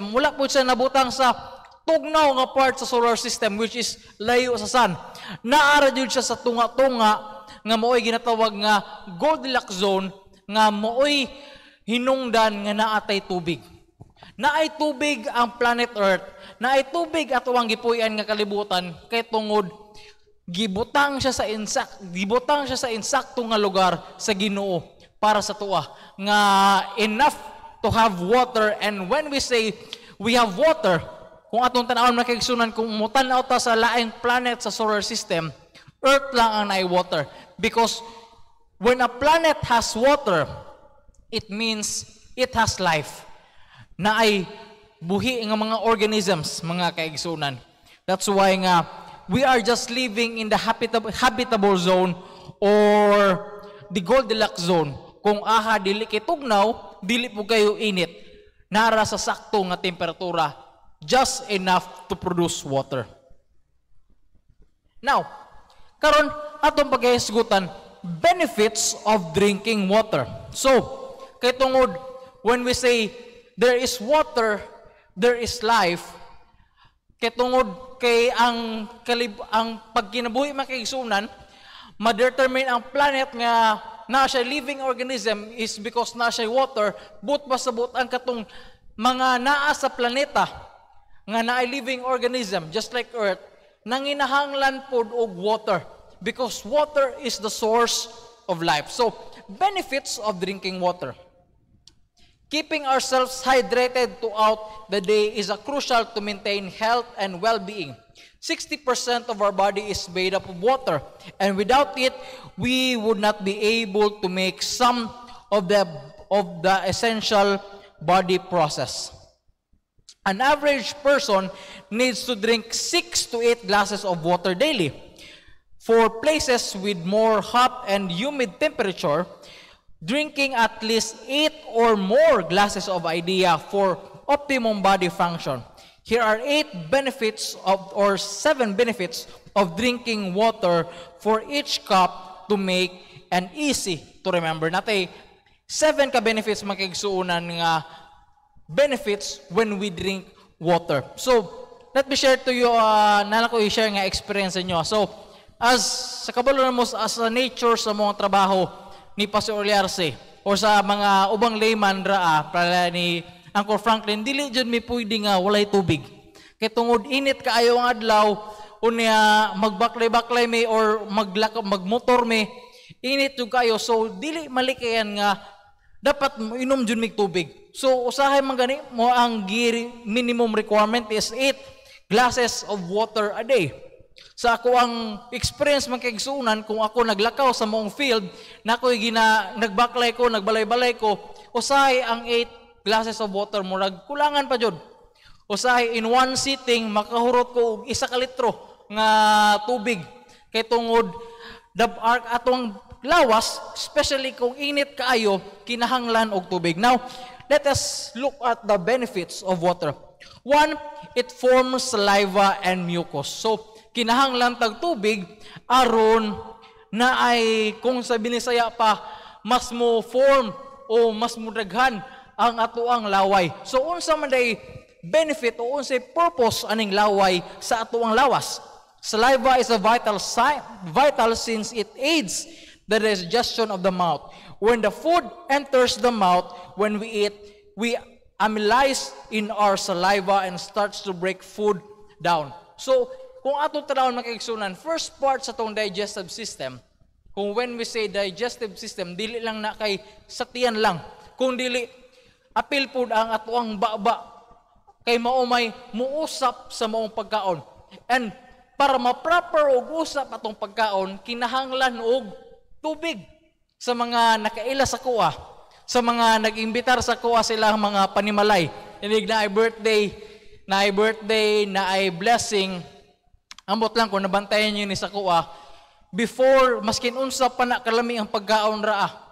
Mula po siya nabutang sa tugnaw nga part sa solar system which is layo sa sun. Naara jud siya sa tunga-tunga nga mooy ginatawag nga Goldilocks zone nga mooy hinungdan nga naatay tubig. Naay tubig ang planet Earth, naay tubig atuang gipuy-an nga kalibutan kay tungod gibutang siya sa insak, gibutang siya sa insakto nga lugar sa Ginoo para sa tuwa nga enough to have water. And when we say we have water, kung atong tanawon makigsunan kung mutanaw ta sa laing planet sa solar system, Earth lang ang naay water. Because when a planet has water, it means it has life. Na ay buhi ng mga organisms, mga kaigsunan. That's why nga, we are just living in the habitable, habitable zone or the Goldilocks zone. Kung aha dili kitugnaw, dili po kayo init nara sa sakto nga temperatura just enough to produce water now karon atong paghisgutan benefits of drinking water so kay tungod when we say there is water there is life kay tungod kay ang kalib ang pagkinabuhi man ma-determine ang planet nga na siya living organism is because na siya water, but pasabot ang katong mga naa sa planeta nga naay living organism just like earth nanginahanglan pod og water because water is the source of life. So, benefits of drinking water. Keeping ourselves hydrated throughout the day is a crucial to maintain health and well-being. 60% of our body is made up of water. And without it, we would not be able to make some of the, of the essential body process. An average person needs to drink 6 to 8 glasses of water daily. For places with more hot and humid temperature, drinking at least 8 or more glasses of idea for optimum body function. Here are eight benefits of, or seven benefits of drinking water for each cup to make and easy to remember. Natay, seven ka benefits makigsuunan nga benefits when we drink water. So, let me share to you, uh, na ko i-share nga experience niyo. So, as sa kabalo mo, as a nature sa mga trabaho ni Pastor Oliarse, or sa mga ubang layman ra, ah, para ni Uncle Franklin, dili jud mi pwede nga walay tubig. Kay tungod init kaayo ang adlaw, unya magbaklay-baklay mi or maglak magmotor mi, init jud kayo. So dili malikayan nga dapat mo inom jud mig tubig. So usahay man gani mo ang giri, minimum requirement is 8 glasses of water a day. Sa ako ang experience man kung ako naglakaw sa mong field, na ako'y gina, nagbaklay ko, nagbalay-balay ko, usahay ang 8 glasses of water murag kulangan pa jud usahay in one sitting makahurot ko og isa ka litro nga tubig kay tungod the ark atong lawas especially kung init kaayo kinahanglan og tubig now let us look at the benefits of water one it forms saliva and mucus so kinahanglan tag tubig aron na ay kung sa binisaya pa mas mo form o mas mo ang atuang laway. So unsa man day benefit o unsa purpose aning laway sa atuang lawas? Saliva is a vital si- vital since it aids the digestion of the mouth. When the food enters the mouth, when we eat, we amylase in our saliva and starts to break food down. So, kung atong tanawon mga first part sa tong digestive system, kung when we say digestive system, dili lang na kay satian lang. Kung dili Apil po ang atuang baba kay maumay muusap sa maong pagkaon. And para ma-proper og usap atong pagkaon, kinahanglan og tubig sa mga nakaila sa kuha, sa mga nag-imbitar sa kuha sila mga panimalay. Inig na ay birthday, na ay birthday, na ay blessing. Ambot lang ko, nabantayan niyo ni sa kuha. Before, maskin unsa pa na kalami ang pagkaon raa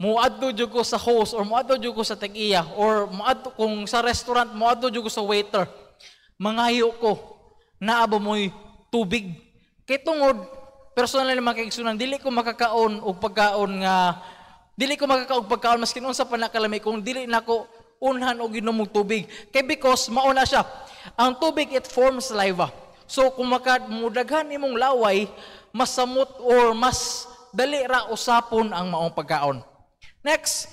muadto jud ko sa host or muadto jud ko sa tag-iya or muadto kung sa restaurant muadto jud ko sa waiter mangayo ko naabo moy tubig kay tungod personal na kay dili ko makakaon og pagkaon nga dili ko makakaon pagkaon maskin unsa pa nakalami kung dili nako unhan og ginom og tubig kay because mauna siya ang tubig it forms saliva so kung makamudaghan imong laway masamot or mas dali ra usapon ang maong pagkaon Next,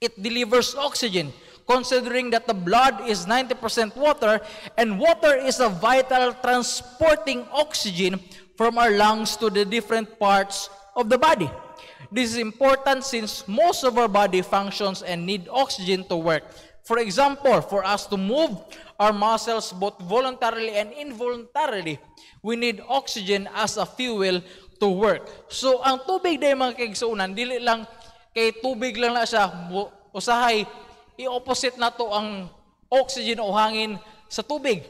it delivers oxygen. Considering that the blood is 90% water and water is a vital transporting oxygen from our lungs to the different parts of the body. This is important since most of our body functions and need oxygen to work. For example, for us to move our muscles both voluntarily and involuntarily, we need oxygen as a fuel to work. So, ang tubig na yung mga kagsuunan, dili lang kay tubig lang na siya, usahay, i-opposite na to ang oxygen o hangin sa tubig.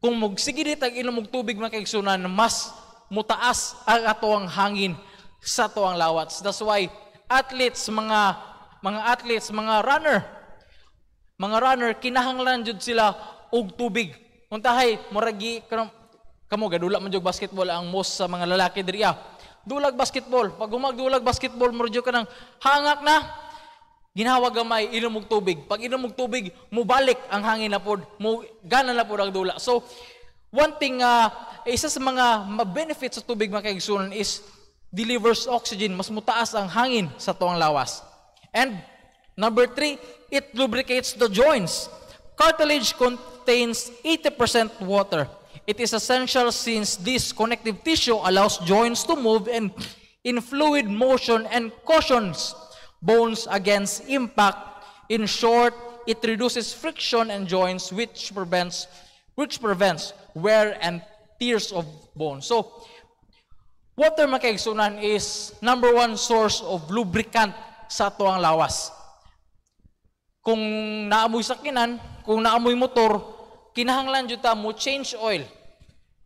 Kung mugsigidit tag inom og tubig mga kaigsunan, mas mutaas ang ato ang hangin sa ato ang lawat. That's why athletes, mga mga athletes, mga runner, mga runner kinahanglan jud sila og tubig. Untahay muragi kamo gadula man jud basketball ang most sa mga lalaki diriya ah dulag basketball. Pag gumagdulag basketball, murudyo ka ng hangak na, ginawa gamay, inom og tubig. Pag inom og tubig, mubalik ang hangin na pod, mo, gana na pod ang dula. So, one thing, uh, isa sa mga benefits sa tubig mga is delivers oxygen, mas mutaas ang hangin sa tuwang lawas. And number three, it lubricates the joints. Cartilage contains 80% water it is essential since this connective tissue allows joints to move and in fluid motion and cautions bones against impact. In short, it reduces friction and joints which prevents which prevents wear and tears of bone. So, water makaigsunan is number one source of lubricant sa ato lawas. Kung naamoy sakinan, kung naamoy motor, kinahanglan jud ta mo change oil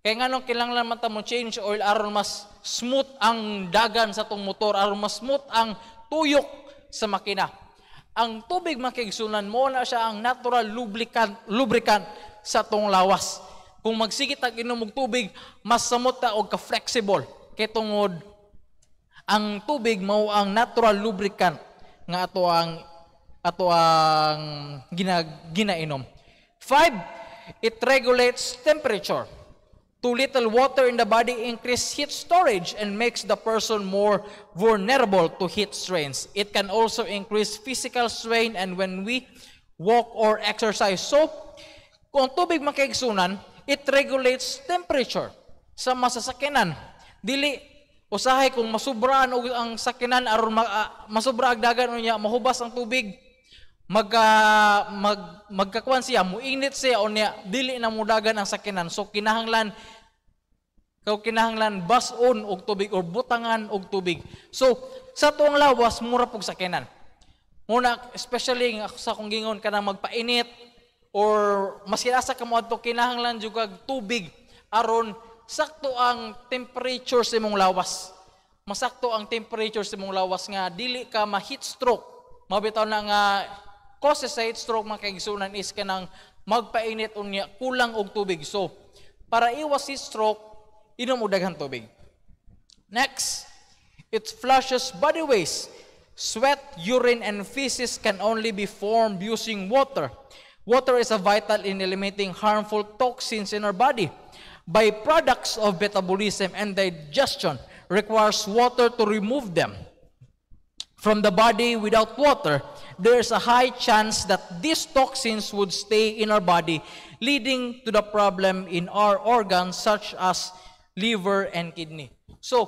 kaya nga nung kailangan mata mo change oil aron mas smooth ang dagan sa tong motor, aron mas smooth ang tuyok sa makina. Ang tubig makigsunan mo na siya ang natural lubricant, lubricant sa tong lawas. Kung magsigit ang inom og tubig, mas samot ta og ka-flexible kay tungod ang tubig mao ang natural lubricant nga ato ang ato ang gina, ginainom. Five, it regulates temperature. Too little water in the body increases heat storage and makes the person more vulnerable to heat strains. It can also increase physical strain and when we walk or exercise. So, kung tubig makiigsunan, it regulates temperature sa masasakinan. Dili usahay kung masubra og ang sakinan aron ma, uh, masubra ang dagan unya mahubas ang tubig mag, uh, mag magkakuan siya muinit siya o niya dili na mudagan ang sakinan so kinahanglan Kau kinahanglan bason og tubig or butangan og tubig. So, sa tuong lawas mura pug sakinan. Muna especially sa kung gingon ka nang magpainit or masilasa ka mo adto kinahanglan juga kag tubig aron sakto ang temperature sa imong lawas. Masakto ang temperature sa imong lawas nga dili ka ma heat stroke. Mabitaw na nga cause sa heat stroke makaigsunan is ka kanang magpainit unya kulang og tubig. So, para iwas heat stroke inom tubig. Next, it flushes body waste. Sweat, urine, and feces can only be formed using water. Water is a vital in eliminating harmful toxins in our body. Byproducts of metabolism and digestion requires water to remove them from the body without water, there's a high chance that these toxins would stay in our body, leading to the problem in our organs such as liver, and kidney. So,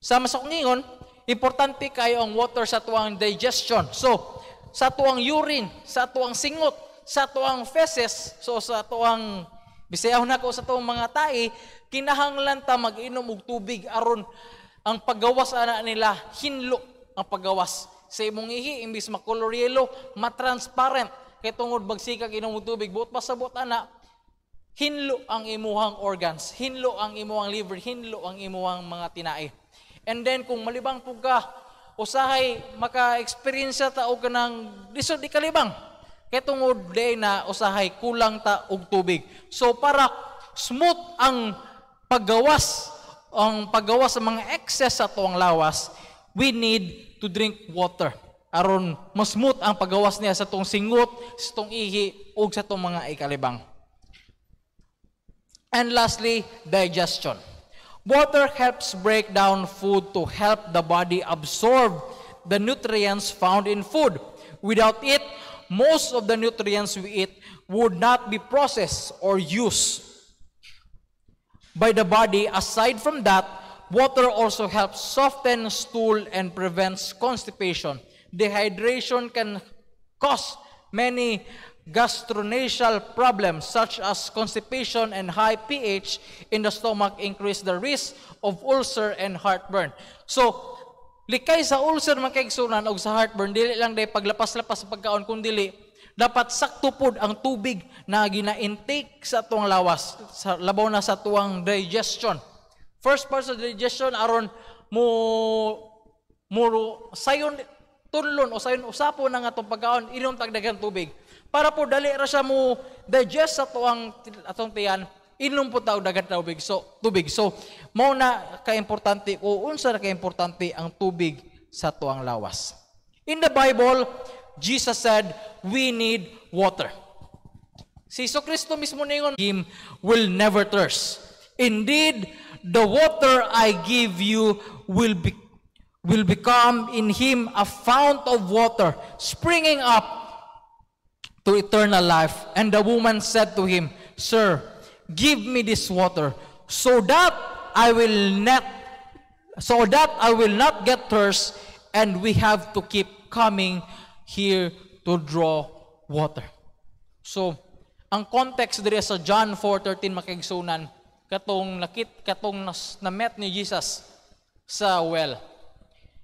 sama sa kungingon, importante kayo ang water sa tuwang digestion. So, sa tuwang urine, sa tuwang singot, sa tuwang feces, so sa tuwang bisayaw na ko sa tuwang mga tae, kinahanglan ta mag-inom og tubig aron ang paggawas ana nila hinlo ang paggawas sa imong ihi imbis makolor yellow, matransparent kay tungod bagsikag inom og tubig buot pa sa buot ana Hinlo ang imuhang organs, hinlo ang imuhang liver, hinlo ang imuhang mga tinai. And then kung malibang po ka, usahay maka-experience ta og kanang di kalibang. Kay tungod day na usahay kulang ta og tubig. So para smooth ang paggawas ang paggawas sa mga excess sa tuwang lawas, we need to drink water. Aron mas smooth ang paggawas niya sa tong singot, sa tong ihi, ug sa tong mga ikalibang. And lastly, digestion. Water helps break down food to help the body absorb the nutrients found in food. Without it, most of the nutrients we eat would not be processed or used by the body. Aside from that, water also helps soften stool and prevents constipation. Dehydration can cause many Gastrointestinal problems such as constipation and high pH in the stomach increase the risk of ulcer and heartburn. So, likay sa ulcer man kay sunan og sa heartburn dili lang day paglapas-lapas sa pagkaon kun dili dapat sakto pud ang tubig na gina-intake sa tuwang lawas sa labaw na sa tuwang digestion. First part sa digestion aron mo muro sayon tunlon o sayon usapon na nga itong pagkaon, inom tagdagan tubig para po dali ra siya mo digest sa tuang atong tiyan inom po tao dagat na tubig so tubig so mao na ka importante o unsa ka importante ang tubig sa tuang lawas in the bible Jesus said we need water si Jesus Kristo mismo ningon him will never thirst indeed the water I give you will be will become in him a fount of water springing up to eternal life. And the woman said to him, Sir, give me this water so that I will not so that I will not get thirst and we have to keep coming here to draw water. So, ang context dire sa John 4:13 makigsunan, katong nakit katong nas, na-met ni Jesus sa well.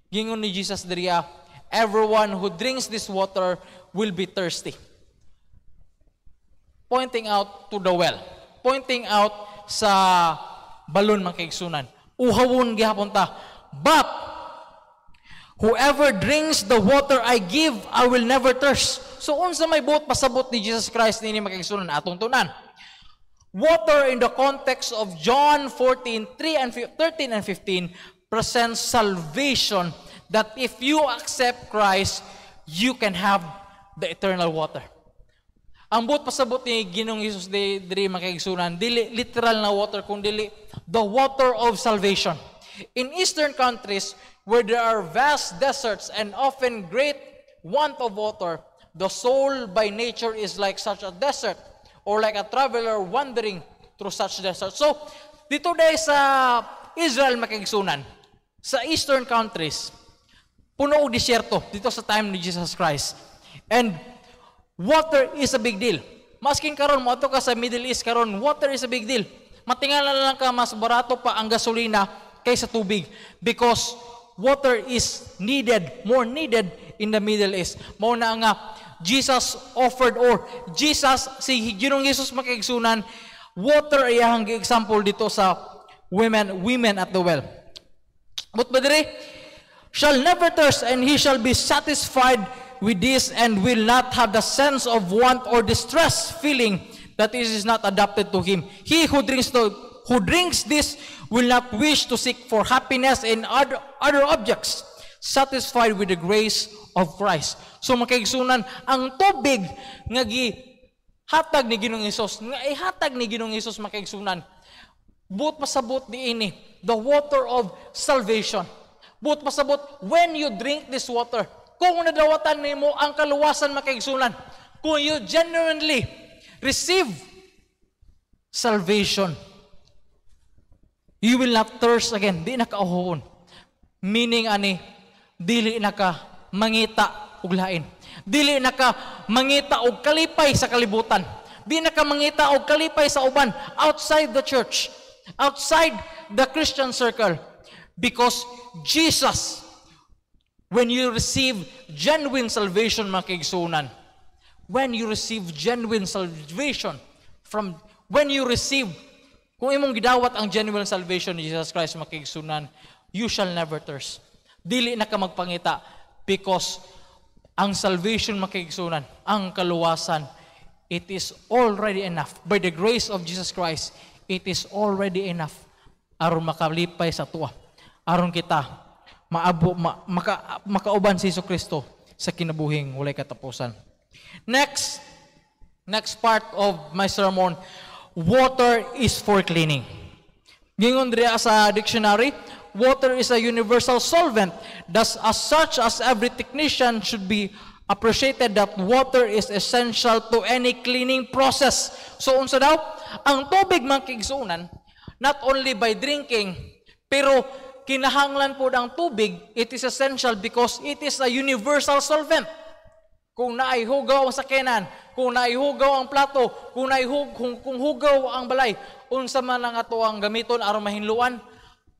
Gingon ni Jesus diri, ah, everyone who drinks this water will be thirsty. Pointing out to the well. Pointing out sa balon man kaigsunan. Uhawon gihapon ta. But whoever drinks the water I give, I will never thirst. So unsa may buot pasabot ni Jesus Christ nini makaigsunan atong tunan. Water in the context of John 14:3 and 13 and 15 presents salvation that if you accept Christ, you can have the eternal water. Ang buot pasabot ni Ginong Jesus di diri makaigsunan dili literal na water kundi the water of salvation. In eastern countries where there are vast deserts and often great want of water, the soul by nature is like such a desert or like a traveler wandering through such desert. So, dito dahil sa Israel makaigsunan, sa eastern countries, puno og disyerto dito sa time ni Jesus Christ. And Water is a big deal. Maskin karon mo ato ka sa Middle East karon, water is a big deal. Matingala lang ka mas barato pa ang gasolina kaysa tubig because water is needed, more needed in the Middle East. Mao na nga Jesus offered or Jesus si Ginong Jesus makigsunan water iyang example dito sa women women at the well. But badre shall never thirst and he shall be satisfied with this and will not have the sense of want or distress feeling that it is not adapted to him. He who drinks, to, who drinks this will not wish to seek for happiness in other, other objects, satisfied with the grace of Christ. So makaigsunan, ang tubig nga gi hatag ni Ginoong Isos, nga ihatag ni Ginoong Isos makaigsunan, but pasabot di ini, the water of salvation. But pasabot, when you drink this water, kung nadawatan nimo ang kaluwasan makaigsunan, kung you genuinely receive salvation, you will not thirst again. Di na kauhon. Meaning ani, dili na ka mangita og lain. Dili na ka mangita og kalipay sa kalibutan. Di na ka mangita og kalipay sa uban outside the church, outside the Christian circle because Jesus When you receive genuine salvation, mga kaigsunan, when you receive genuine salvation, from when you receive, kung imong gidawat ang genuine salvation ni Jesus Christ, mga kaigsunan, you shall never thirst. Dili na ka magpangita because ang salvation, mga kaigsunan, ang kaluwasan, it is already enough. By the grace of Jesus Christ, it is already enough aron makalipay sa tuwa. Aron kita maabo ma, maka, makauban si Kristo sa kinabuhing walay katapusan. Next, next part of my sermon, water is for cleaning. Gingon diri sa dictionary, water is a universal solvent. Thus, as such as every technician should be appreciated that water is essential to any cleaning process. So, unsa daw? Ang tubig man not only by drinking, pero kinahanglan po ang tubig, it is essential because it is a universal solvent. Kung naihugaw ang sakinan, kung naihugaw ang plato, kung, naihug, kung, kung hugaw ang balay, unsa man ang ato ang gamiton aron mahinluan,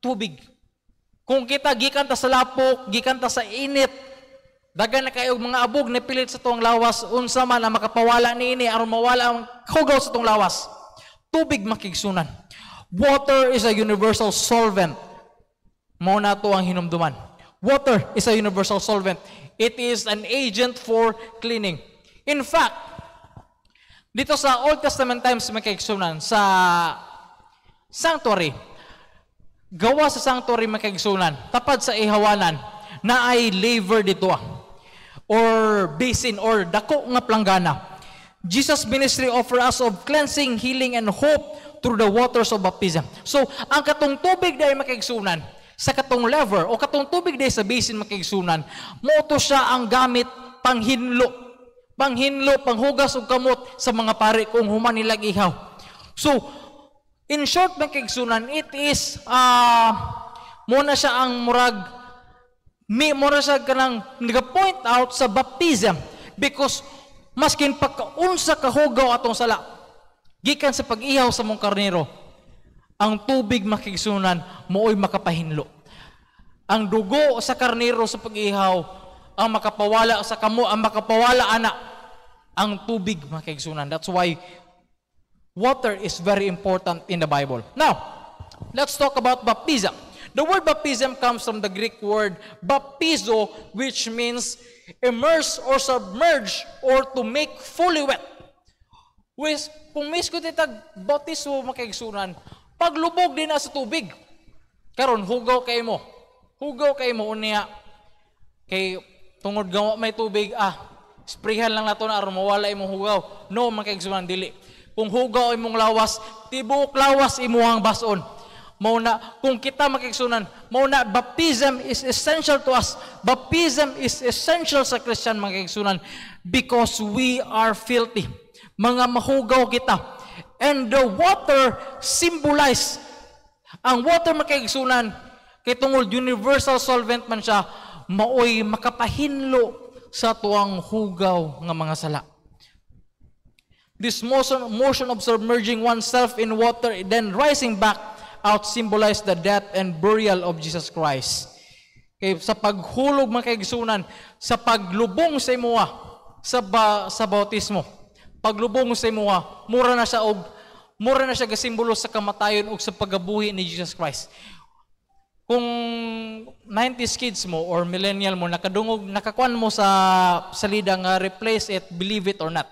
tubig. Kung kita gikan ta sa lapok, gikan ta sa init, dagan na kayo mga abog na pilit sa tuwang lawas, unsa man ang makapawala niini aron mawala ang hugaw sa tuwang lawas. Tubig makigsunan. Water is a universal solvent. Mao na to ang hinumduman. Water is a universal solvent. It is an agent for cleaning. In fact, dito sa Old Testament times makaigsunan sa sanctuary, gawa sa sanctuary makaigsunan, tapad sa ihawanan, na ay labor dito ah, or basin or dako nga planggana. Jesus ministry offer us of cleansing, healing, and hope through the waters of baptism. So, ang katong tubig dahil makaigsunan, sa katong lever o katong tubig day sa basin makigsunan moto siya ang gamit panghinlo panghinlo panghugas og kamot sa mga pare kung human nilang ihaw so in short makigsunan it is uh, muna siya ang murag mi mura siya kanang nag-point out sa baptism because maskin pagkaunsa kahugaw atong sala gikan sa pag-ihaw sa mong karnero ang tubig makigsunan mooy makapahinlo. Ang dugo sa karnero sa pag-ihaw, ang makapawala sa kamo, ang makapawala anak, ang tubig makigsunan. That's why water is very important in the Bible. Now, let's talk about baptism. The word baptism comes from the Greek word baptizo, which means immerse or submerge or to make fully wet. Which, kung miskot itag bautismo makigsunan, Paglubog din sa tubig. Karon hugaw kay mo. Hugaw kay mo unya. Kay tungod gawa may tubig ah sprayhan lang nato na aron mawala imong hugaw. No man dili. Kung hugaw imong lawas, tibuok lawas imong bason. Mao na kung kita makigsunan, mao na baptism is essential to us. Baptism is essential sa Christian makigsunan because we are filthy. Mga mahugaw kita And the water symbolize ang water makaigsunan kay tungod universal solvent man siya maoy makapahinlo sa tuang hugaw ng mga sala. This motion, motion of submerging oneself in water then rising back out symbolize the death and burial of Jesus Christ. Kay sa paghulog mga sa paglubong sa imuha, sa, ba, sa bautismo paglubong sa imuha, mura na siya og mura na siya gasimbolo sa kamatayon ug sa pagabuhi ni Jesus Christ. Kung 90s kids mo or millennial mo nakadungog nakakuan mo sa salida nga replace it believe it or not.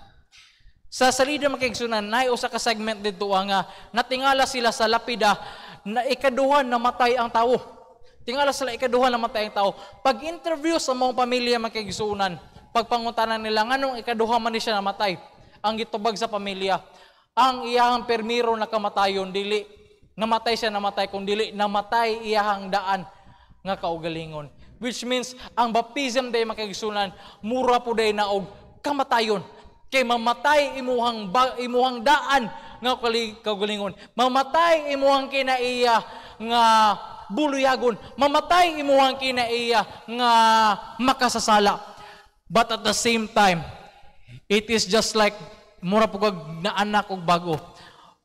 Sa salida makigsunan nay usa ka segment didto nga natingala sila sa lapida na ikaduhan na matay ang tao. Tingala sila ikaduhan na matay ang tao. Pag interview sa mga pamilya makigsunan, pagpangutanan nila nganong ikaduha man ni siya namatay ang gitubag sa pamilya. Ang iyahang permiro na kamatayon, dili namatay siya namatay, kung dili namatay iyahang daan nga kaugalingon. Which means, ang baptism day makagsunan, mura po day na og kamatayon. Kay mamatay imuhang, ba, imuhang daan nga kaugalingon. Mamatay imuhang kinaiya nga buluyagon. Mamatay imuhang kinaiya nga makasasala. But at the same time, It is just like mura po kag naanak og bago.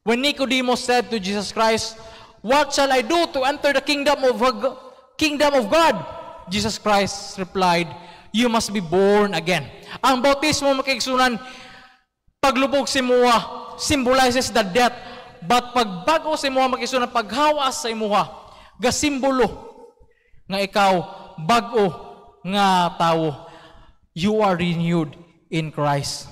When Nicodemus said to Jesus Christ, "What shall I do to enter the kingdom of kingdom of God?" Jesus Christ replied, "You must be born again." Ang bautismo makigsunan paglubog si Moa symbolizes the death, but pagbago si Moa makigsunan paghawas sa imuha, simbolo nga ikaw bago nga tawo. You are renewed. in Christ.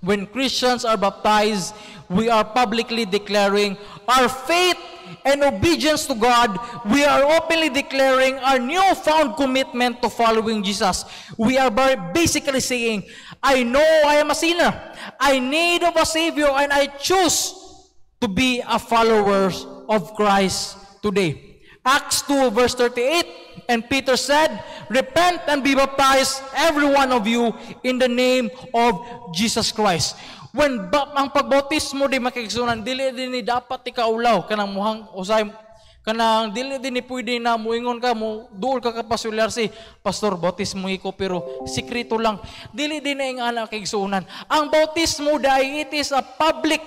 When Christians are baptized, we are publicly declaring our faith and obedience to God. We are openly declaring our newfound commitment to following Jesus. We are basically saying, I know I am a sinner. I need of a Savior and I choose to be a follower of Christ today. Acts 2 verse 38 And Peter said, Repent and be baptized, every one of you, in the name of Jesus Christ. When ba- ang pagbautismo di makikisunan, dili din ni dapat ikaulaw, kanang muhang usay, kanang dili din ni pwede na muingon ka, mo, duol ka kapasular si, Pastor, bautismo iko, pero sikrito lang. Dili din na ing anak kikisunan. Ang bautismo dahil it is a public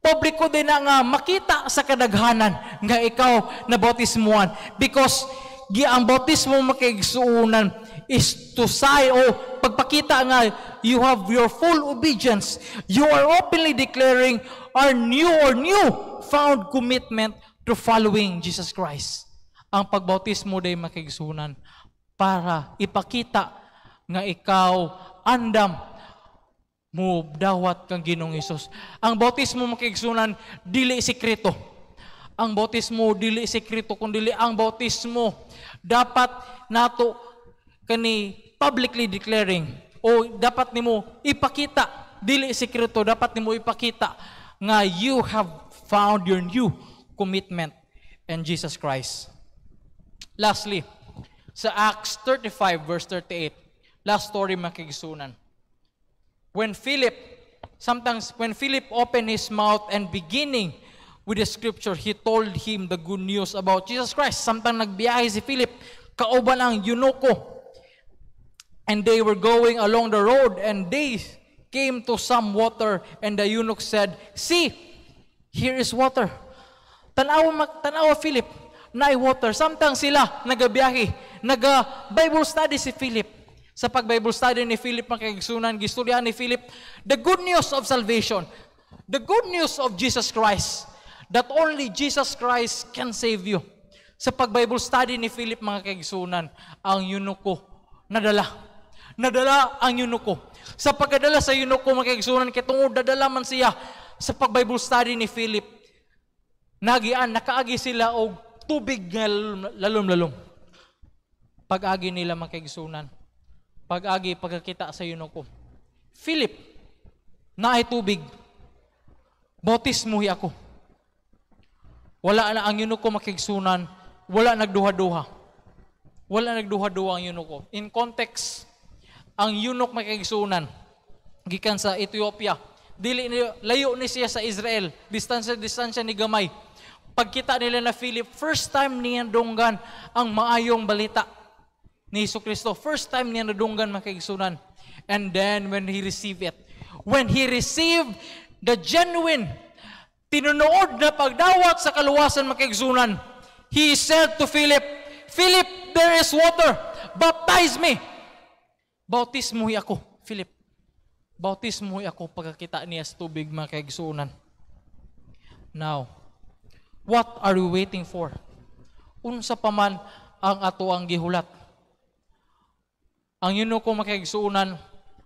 publiko din na nga makita sa kadaghanan nga ikaw na bautismuan because gi ang bautismo makigsuunan is to say o pagpakita nga you have your full obedience. You are openly declaring our new or new found commitment to following Jesus Christ. Ang pagbautismo day makigsuunan para ipakita nga ikaw andam mo dawat kang Ginoong Hesus. Ang bautismo makigsuunan dili sikreto ang bautismo dili sekreto kun dili ang bautismo dapat nato kani publicly declaring o dapat nimo ipakita dili sekreto dapat nimo ipakita nga you have found your new commitment in Jesus Christ. Lastly, sa Acts 35 verse 38, last story makigsunan. When Philip, sometimes when Philip opened his mouth and beginning with the scripture, he told him the good news about Jesus Christ. Samtang nagbiyahe si Philip, kauban ang Yunoko. And they were going along the road and they came to some water and the eunuch said, See, here is water. Tanawa, tanawa Philip, na water. Samtang sila nagabiyahe, nag bible study si Philip. Sa pag-Bible study ni Philip, makikigsunan, gisturya ni Philip, the good news of salvation, the good news of Jesus Christ, that only Jesus Christ can save you. Sa pag-Bible study ni Philip mga kaigsunan, ang yunuko nadala. Nadala ang yunuko. Sa pagdadala sa yunuko mga kaigsunan, kitungod dadala man siya sa pag-Bible study ni Philip. Nagian, nakaagi sila og tubig nga lalom-lalom. Pag-agi nila mga kaigsunan. Pag-agi, pagkakita sa yunuko. Philip, na ay tubig. Bautismuhi ako. Wala na ang yuno ko makigsunan. Wala nagduha-duha. Wala nagduha-duha ang yuno ko. In context, ang yunok makigsunan gikan sa Ethiopia. Dili layo ni siya sa Israel. Distansya distansya ni gamay. Pagkita nila na Philip, first time niya dunggan ang maayong balita ni Hesus Kristo. First time niya nadunggan makigsunan. And then when he received it, when he received the genuine tinunood na pagdawat sa kaluwasan makigsunan. He said to Philip, Philip, there is water. Baptize me. Bautismuhi ako, Philip. Bautismuhi ako pagkakita niya sa tubig makigsunan. Now, what are we waiting for? Unsa pa man ang ato ang gihulat. Ang yun ko makigsunan,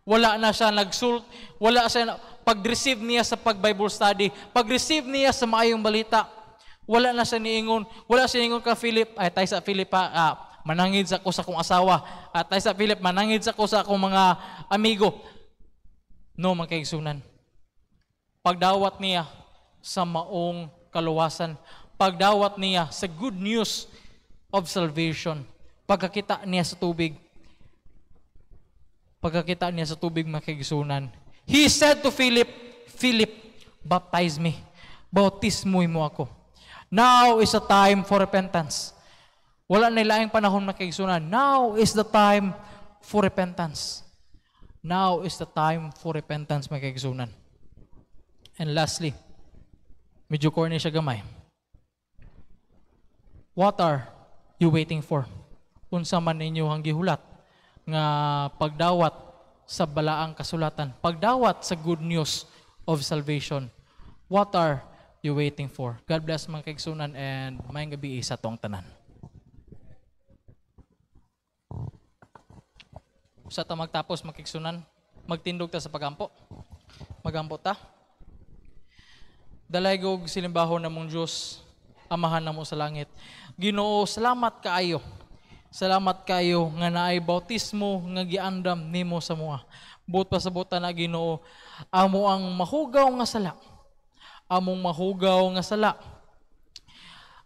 wala na siya nagsult, wala siya, pag-receive niya sa pag-Bible study, pag-receive niya sa maayong balita, wala na siya niingon, wala siya niingon ka Philip, ay tayo sa Philip ha, ah, ah, manangid sa ko sa akong asawa, at ah, tayo sa Philip, manangid sa ko sa akong mga amigo. No, mga Pagdawat niya sa maong kaluwasan, pagdawat niya sa good news of salvation, pagkakita niya sa tubig, pagkakita niya sa tubig, mga He said to Philip, Philip, baptize me. Bautismoy mo ako. Now is the time for repentance. Wala na ilang panahon na Now is the time for repentance. Now is the time for repentance, mga And lastly, medyo corny siya gamay. What are you waiting for? Unsa man ninyo ang gihulat nga pagdawat sa balaang kasulatan. Pagdawat sa good news of salvation. What are you waiting for? God bless mga kaigsunan and mayang gabi sa tong tanan. Usa ta magtapos magkaigsunan, magtindog ta sa pagampo. Magampo ta. Dalay gog silimbaho na mong Dios, amahan na mo sa langit. Ginoo, salamat kaayo Salamat kayo nga naay bautismo nga giandam nimo sa mua. Buot pasabutan na Ginoo, amo ang mahugaw nga sala. Among mahugaw nga sala.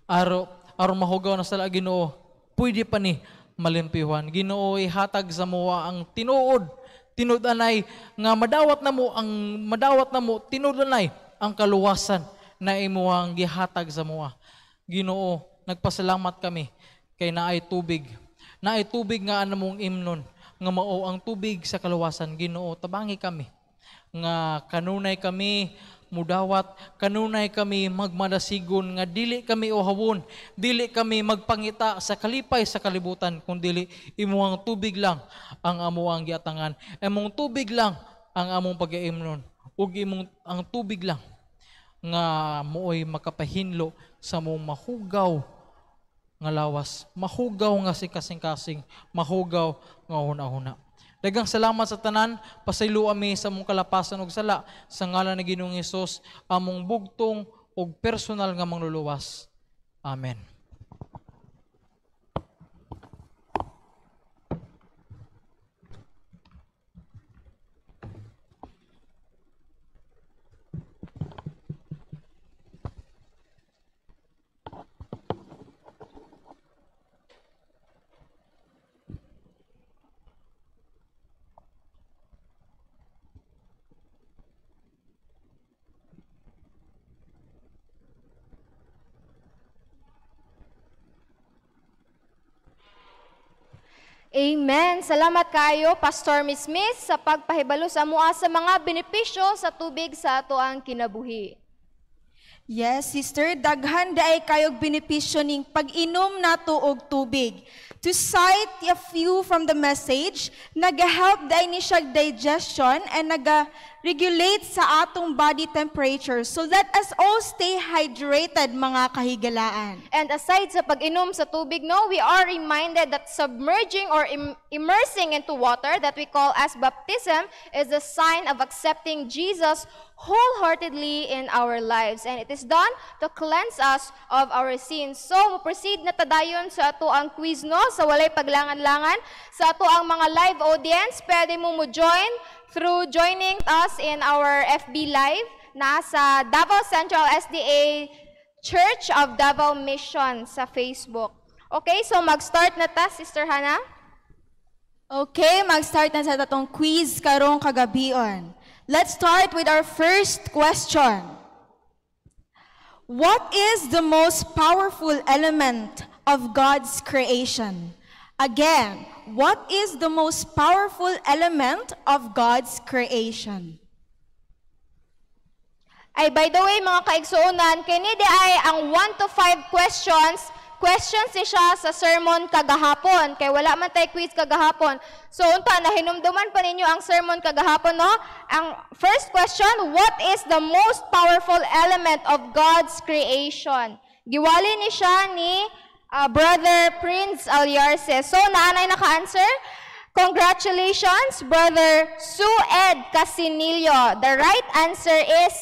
Aro aro mahugaw na sala Ginoo, pwede pa ni malimpiwan. Ginoo ihatag sa mua ang tinuod, tinud-anay nga madawat na mo ang madawat na mo tinud-anay ang kaluwasan na imuhang gihatag sa mua. Ginoo, nagpasalamat kami kay naay tubig. Naay tubig nga anamong imnon, nga mao ang tubig sa kaluwasan Ginoo tabangi kami nga kanunay kami mudawat kanunay kami magmadasigon nga dili kami ohawon dili kami magpangita sa kalipay sa kalibutan dili imuhang tubig lang ang amuang giatangan imong tubig lang ang among pag-iimnon ug imong ang tubig lang nga mooy makapahinlo sa mong mahugaw nga lawas. Mahugaw nga si kasing-kasing, mahugaw nga huna-huna. Daghang salamat sa tanan, pasaylo ami sa mong kalapasan og sala sa ngalan ni Ginoong Hesus among bugtong og personal nga mangluluwas. Amen. Amen. Salamat kayo, Pastor Miss Miss, sa pagpahibalo sa mua sa mga benepisyo sa tubig sa ato ang kinabuhi. Yes, sister, daghan daay kayog benepisyo ning pag-inom nato og tubig. To cite a few from the message, nag-help daay ni siya digestion and naga regulate sa atong body temperature. So let us all stay hydrated mga kahigalaan. And aside sa pag-inom sa tubig, no, we are reminded that submerging or im immersing into water that we call as baptism is a sign of accepting Jesus wholeheartedly in our lives. And it is done to cleanse us of our sins. So, proceed na tadayon sa ato ang quiz, no? Sa walay paglangan-langan. Sa ato ang mga live audience, pwede mo mo join through joining us in our FB Live nasa Davao Central SDA Church of Davao Mission sa Facebook. Okay, so mag-start na ta, Sister Hana. Okay, mag-start na sa tatong quiz karong kagabion. Let's start with our first question. What is the most powerful element of God's creation? Again, what is the most powerful element of God's creation? Ay, by the way, mga kaigsuunan, kini di ay ang 1 to 5 questions. Questions ni siya sa sermon kagahapon. Kaya wala man tayo quiz kagahapon. So, unta, nahinumduman pa ninyo ang sermon kagahapon, no? Ang first question, what is the most powerful element of God's creation? Giwali ni siya ni Uh, Brother Prince Aliarse. So, naanay naka-answer? Congratulations, Brother Ed Casinillo. The right answer is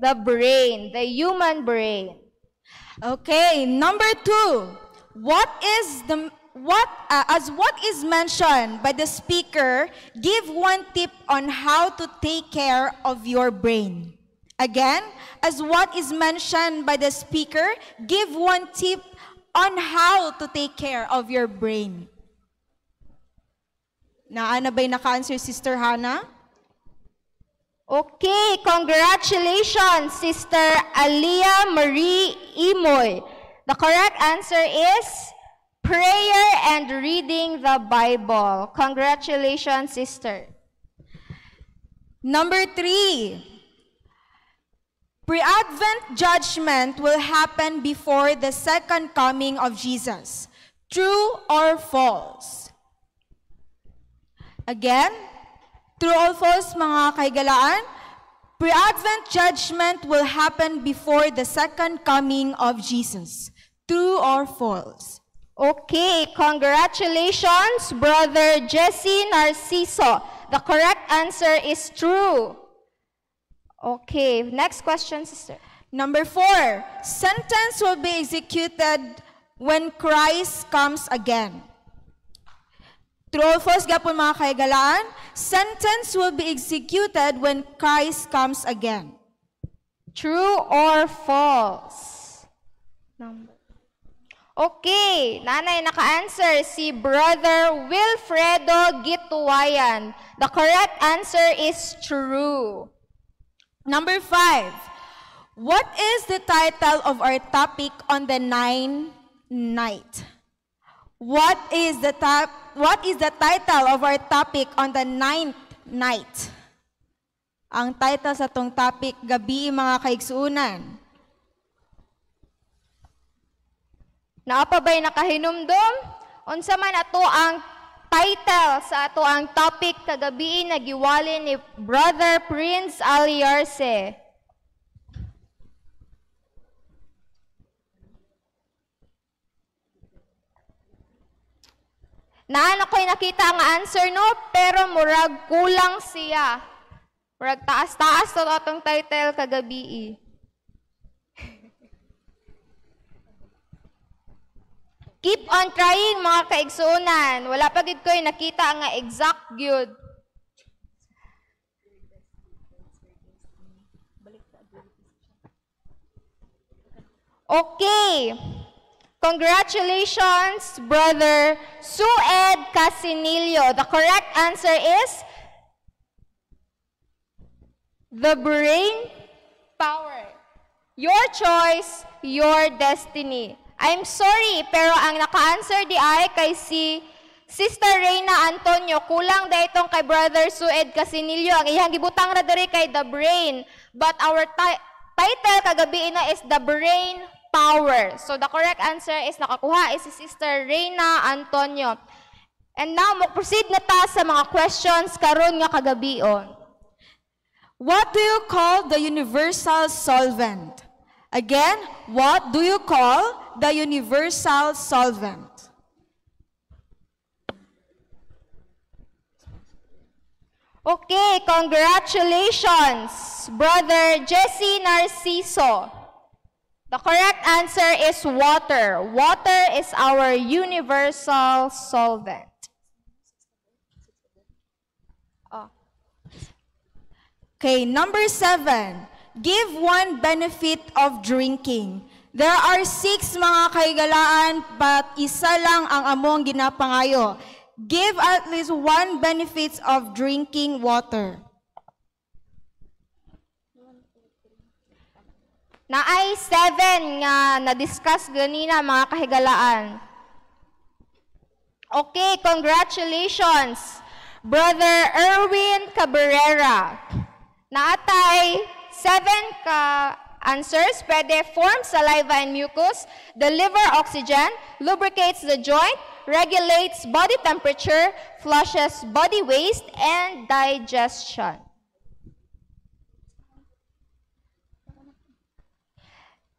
the brain, the human brain. Okay, number two. What is the what uh, as what is mentioned by the speaker? Give one tip on how to take care of your brain. Again, as what is mentioned by the speaker, give one tip on how to take care of your brain. Naana ba'y naka-answer, Sister Hannah? Okay, congratulations, Sister Alia Marie Imoy. The correct answer is prayer and reading the Bible. Congratulations, sister. Number three, Pre-advent judgment will happen before the second coming of Jesus, true or false. Again, true or false mga kaigalaan, Pre-advent judgment will happen before the second coming of Jesus. True or false? Okay, congratulations, Brother Jesse Narciso. The correct answer is true. Okay, next question, sister. Number four, sentence will be executed when Christ comes again. Through false gapon mga kaigalaan, sentence will be executed when Christ comes again. True or false? Number. Okay, nanay naka-answer si Brother Wilfredo Gituwayan. The correct answer is true. Number five, what is the title of our topic on the nine night? What is the what is the title of our topic on the ninth night? Ang title sa tong topic, Gabi mga kaigsuunan. Naapabay nakahinumdom, unsa man ato ang title sa ato ang topic kagabi nagiwali ni Brother Prince Aliarse. Naano ako'y nakita ang answer no, pero murag kulang siya. Murag taas-taas to atong title kagabi. Eh. Keep on trying, mga kaigsuunan. Wala pa gid ko'y nakita ang exact gyud. Okay. Congratulations, Brother Sued Casinillo. The correct answer is the brain power. Your choice, your destiny. I'm sorry, pero ang naka-answer di ay kay si Sister Reyna Antonio, kulang da itong kay Brother Sued Casinillo. Ang iyang gibutang ra diri kay The Brain. But our title kagabi na is The Brain Power. So the correct answer is nakakuha is si Sister Reyna Antonio. And now, mag-proceed na ta sa mga questions karon nga kagabi on. What do you call the universal solvent? Again, what do you call the universal solvent. Okay, congratulations, Brother Jesse Narciso. The correct answer is water. Water is our universal solvent. Oh. Okay, number seven. Give one benefit of drinking. There are six mga kaigalaan, but isa lang ang among ginapangayo. Give at least one benefits of drinking water. Na Naay seven nga na-discuss ganina mga kahigalaan. Okay, congratulations, Brother Erwin Cabrera. Naatay seven ka answers, pede form, saliva, and mucus. The liver oxygen lubricates the joint, regulates body temperature, flushes body waste, and digestion.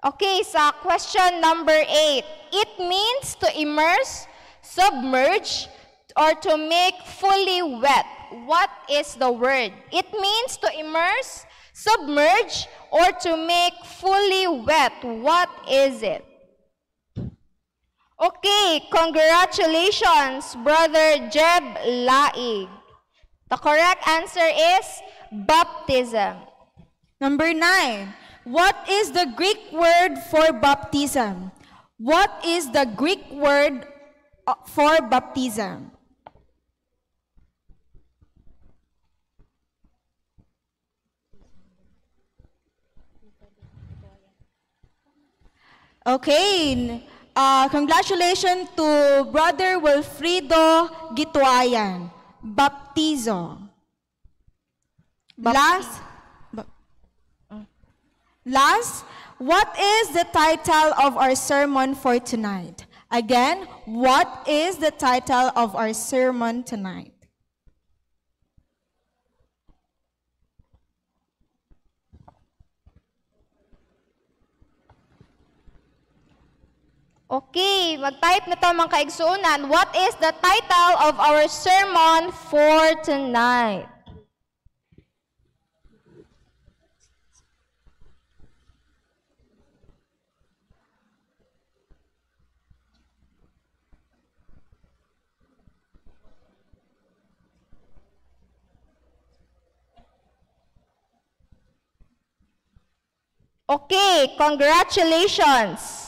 Okay, so question number eight. It means to immerse, submerge, or to make fully wet. What is the word? It means to immerse, Submerge or to make fully wet. What is it? Okay, congratulations, Brother Jeb Laig. The correct answer is baptism. Number nine, what is the Greek word for baptism? What is the Greek word uh, for baptism? Okay. Uh, congratulations to Brother Wilfrido Gituayan. Baptizo. Bap last, uh, last, what is the title of our sermon for tonight? Again, what is the title of our sermon tonight? Okay, mag-type na tayo mga kaigsuunan. What is the title of our sermon for tonight? Okay, congratulations!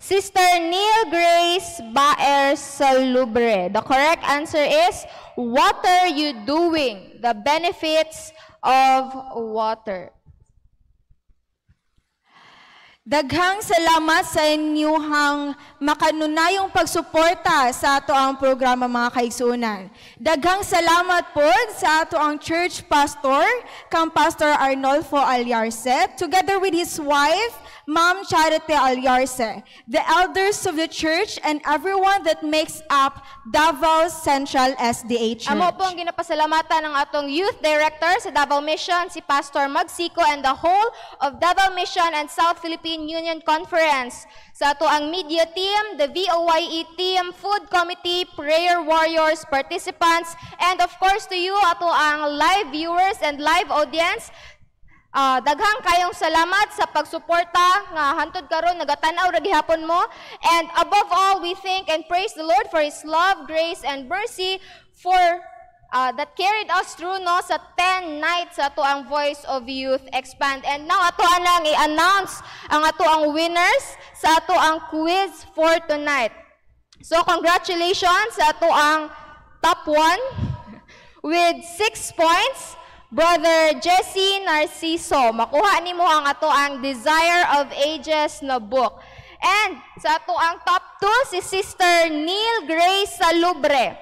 Sister Neil Grace Baer Salubre. The correct answer is, what are you doing? The benefits of water. Daghang salamat sa inyuhang makanunayong pagsuporta sa ato ang programa mga kaigsunan. Daghang salamat po sa ato ang church pastor, kang Pastor Arnolfo Aliarcet, together with his wife, Ma'am Charity Alyarse, the elders of the church, and everyone that makes up Davao Central SDA Church. Amo po ang ginapasalamatan ng atong youth director sa Davao Mission, si Pastor Magsiko, and the whole of Davao Mission and South Philippine Union Conference. Sa ato ang media team, the VOYE team, food committee, prayer warriors, participants, and of course to you, ato ang live viewers and live audience Uh, daghang kayong salamat sa pagsuporta nga hantod karon nagatanaw ra gihapon mo and above all we thank and praise the Lord for his love, grace and mercy for uh, that carried us through no sa 10 nights sa ato Voice of Youth Expand. And now ato ang i-announce ang ato ang winners sa ato ang quiz for tonight. So congratulations sa ato ang top 1 with 6 points. Brother Jesse Narciso, makuha ni mo ang ato ang Desire of Ages na book. And sa ato ang top 2 si Sister Neil Grace Salubre,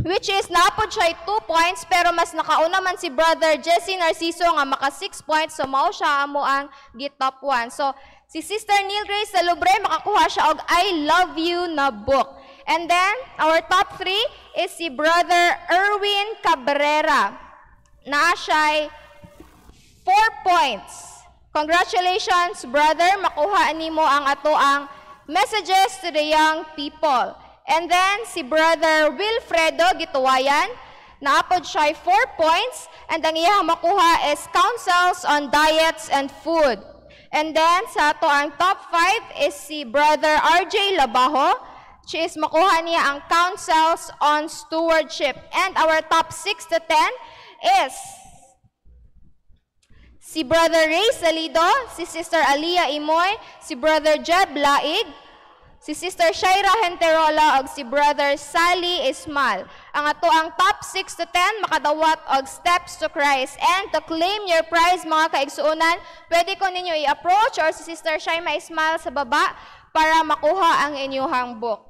which is napod siya 2 points pero mas nakauna man si Brother Jesse Narciso nga maka 6 points so mao siya amo ang gitop 1. So si Sister Neil Grace Salubre makakuha siya og I love you na book. And then our top 3 is si Brother Erwin Cabrera na naasay 4 points. Congratulations, brother. Makuha nimo ang ato ang messages to the young people. And then, si brother Wilfredo Gituwayan, naapod siya 4 points, and ang iyang makuha is counsels on diets and food. And then, sa ato ang top 5 is si brother RJ Labaho, She is makuha niya ang counsels on stewardship. And our top 6 to 10 is si Brother Ray Salido, si Sister Alia Imoy, si Brother Jeb Laig, si Sister Shaira Henterola, og si Brother Sally Ismal. Ang ato ang top 6 to 10 makadawat og steps to Christ. And to claim your prize mga kaigsuunan, pwede ko ninyo i-approach or si Sister Shaima Ismal sa baba para makuha ang inyuhang book.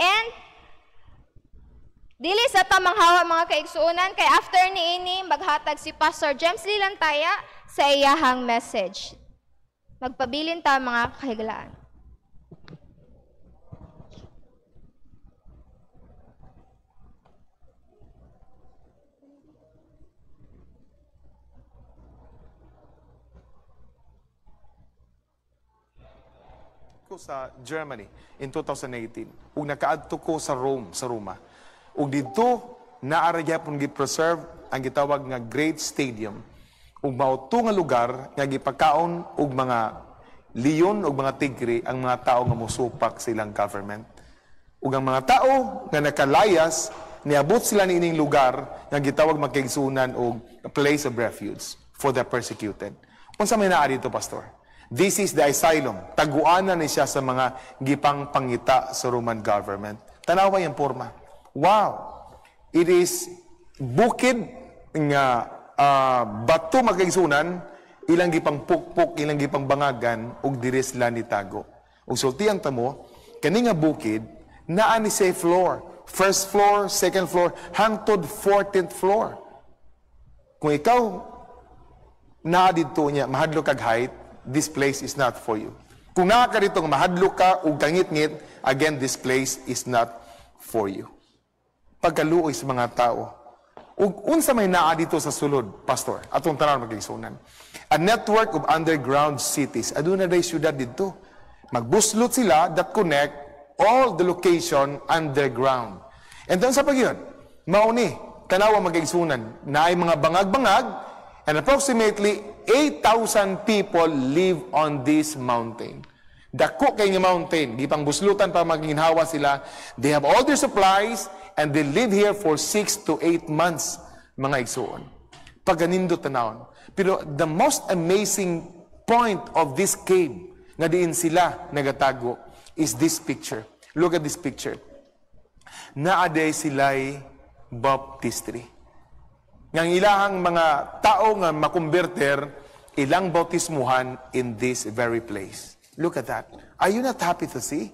And Dili sa tamang pamanghawa mga kaigsuonan, kay after niini maghatag si Pastor James Lilantaya sa iyahang message. Magpabilin ta mga kahiglaan. ko sa Germany in 2018 ug nakaadto ko sa Rome sa Roma Ug dito, naa ra gyapon gi-preserve ang gitawag nga Great Stadium ug mao to nga lugar nga gipakaon og mga leon ug mga tigre ang mga tao nga mosupak sa ilang government. Ug ang mga tao nga nakalayas niabot sila niining lugar nga gitawag makigsunan og place of refuge for the persecuted. Unsa may naa dito pastor? This is the asylum. Taguanan ni siya sa mga gipang pangita sa Roman government. Tanawa yung porma. Wow! It is bukid nga uh, bato magkaigsunan, ilang gipang pukpok, ilang gipang bangagan, ug diri sila nitago. Ug sultian ang tamo, kani nga bukid naa ni say floor, first floor, second floor, hangtod 14th floor. Kung ikaw naa didto niya, mahadlo kag height, this place is not for you. Kung naa ka dito mahadlo ka ug kangit-ngit, again this place is not for you pagkaluoy sa mga tao. Ug unsa may naa dito sa sulod, pastor, atong tanan magligsunan. A network of underground cities. Aduna day syudad dito. Magbuslot sila that connect all the location underground. And doon sa pagyon, mauni, tanawa magligsunan, na ay mga bangag-bangag, and approximately 8,000 people live on this mountain. Dako kay nga mountain, gipang buslutan pa maginhawa sila. They have all their supplies and they live here for 6 to 8 months, mga igsuon. Paganindo tanawon. Pero the most amazing point of this cave, nga diin sila nagatago, is this picture. Look at this picture. Naaday sila'y baptistry. Ngang ilahang mga tao nga makumberter, ilang bautismuhan in this very place. Look at that. Are you not happy to see?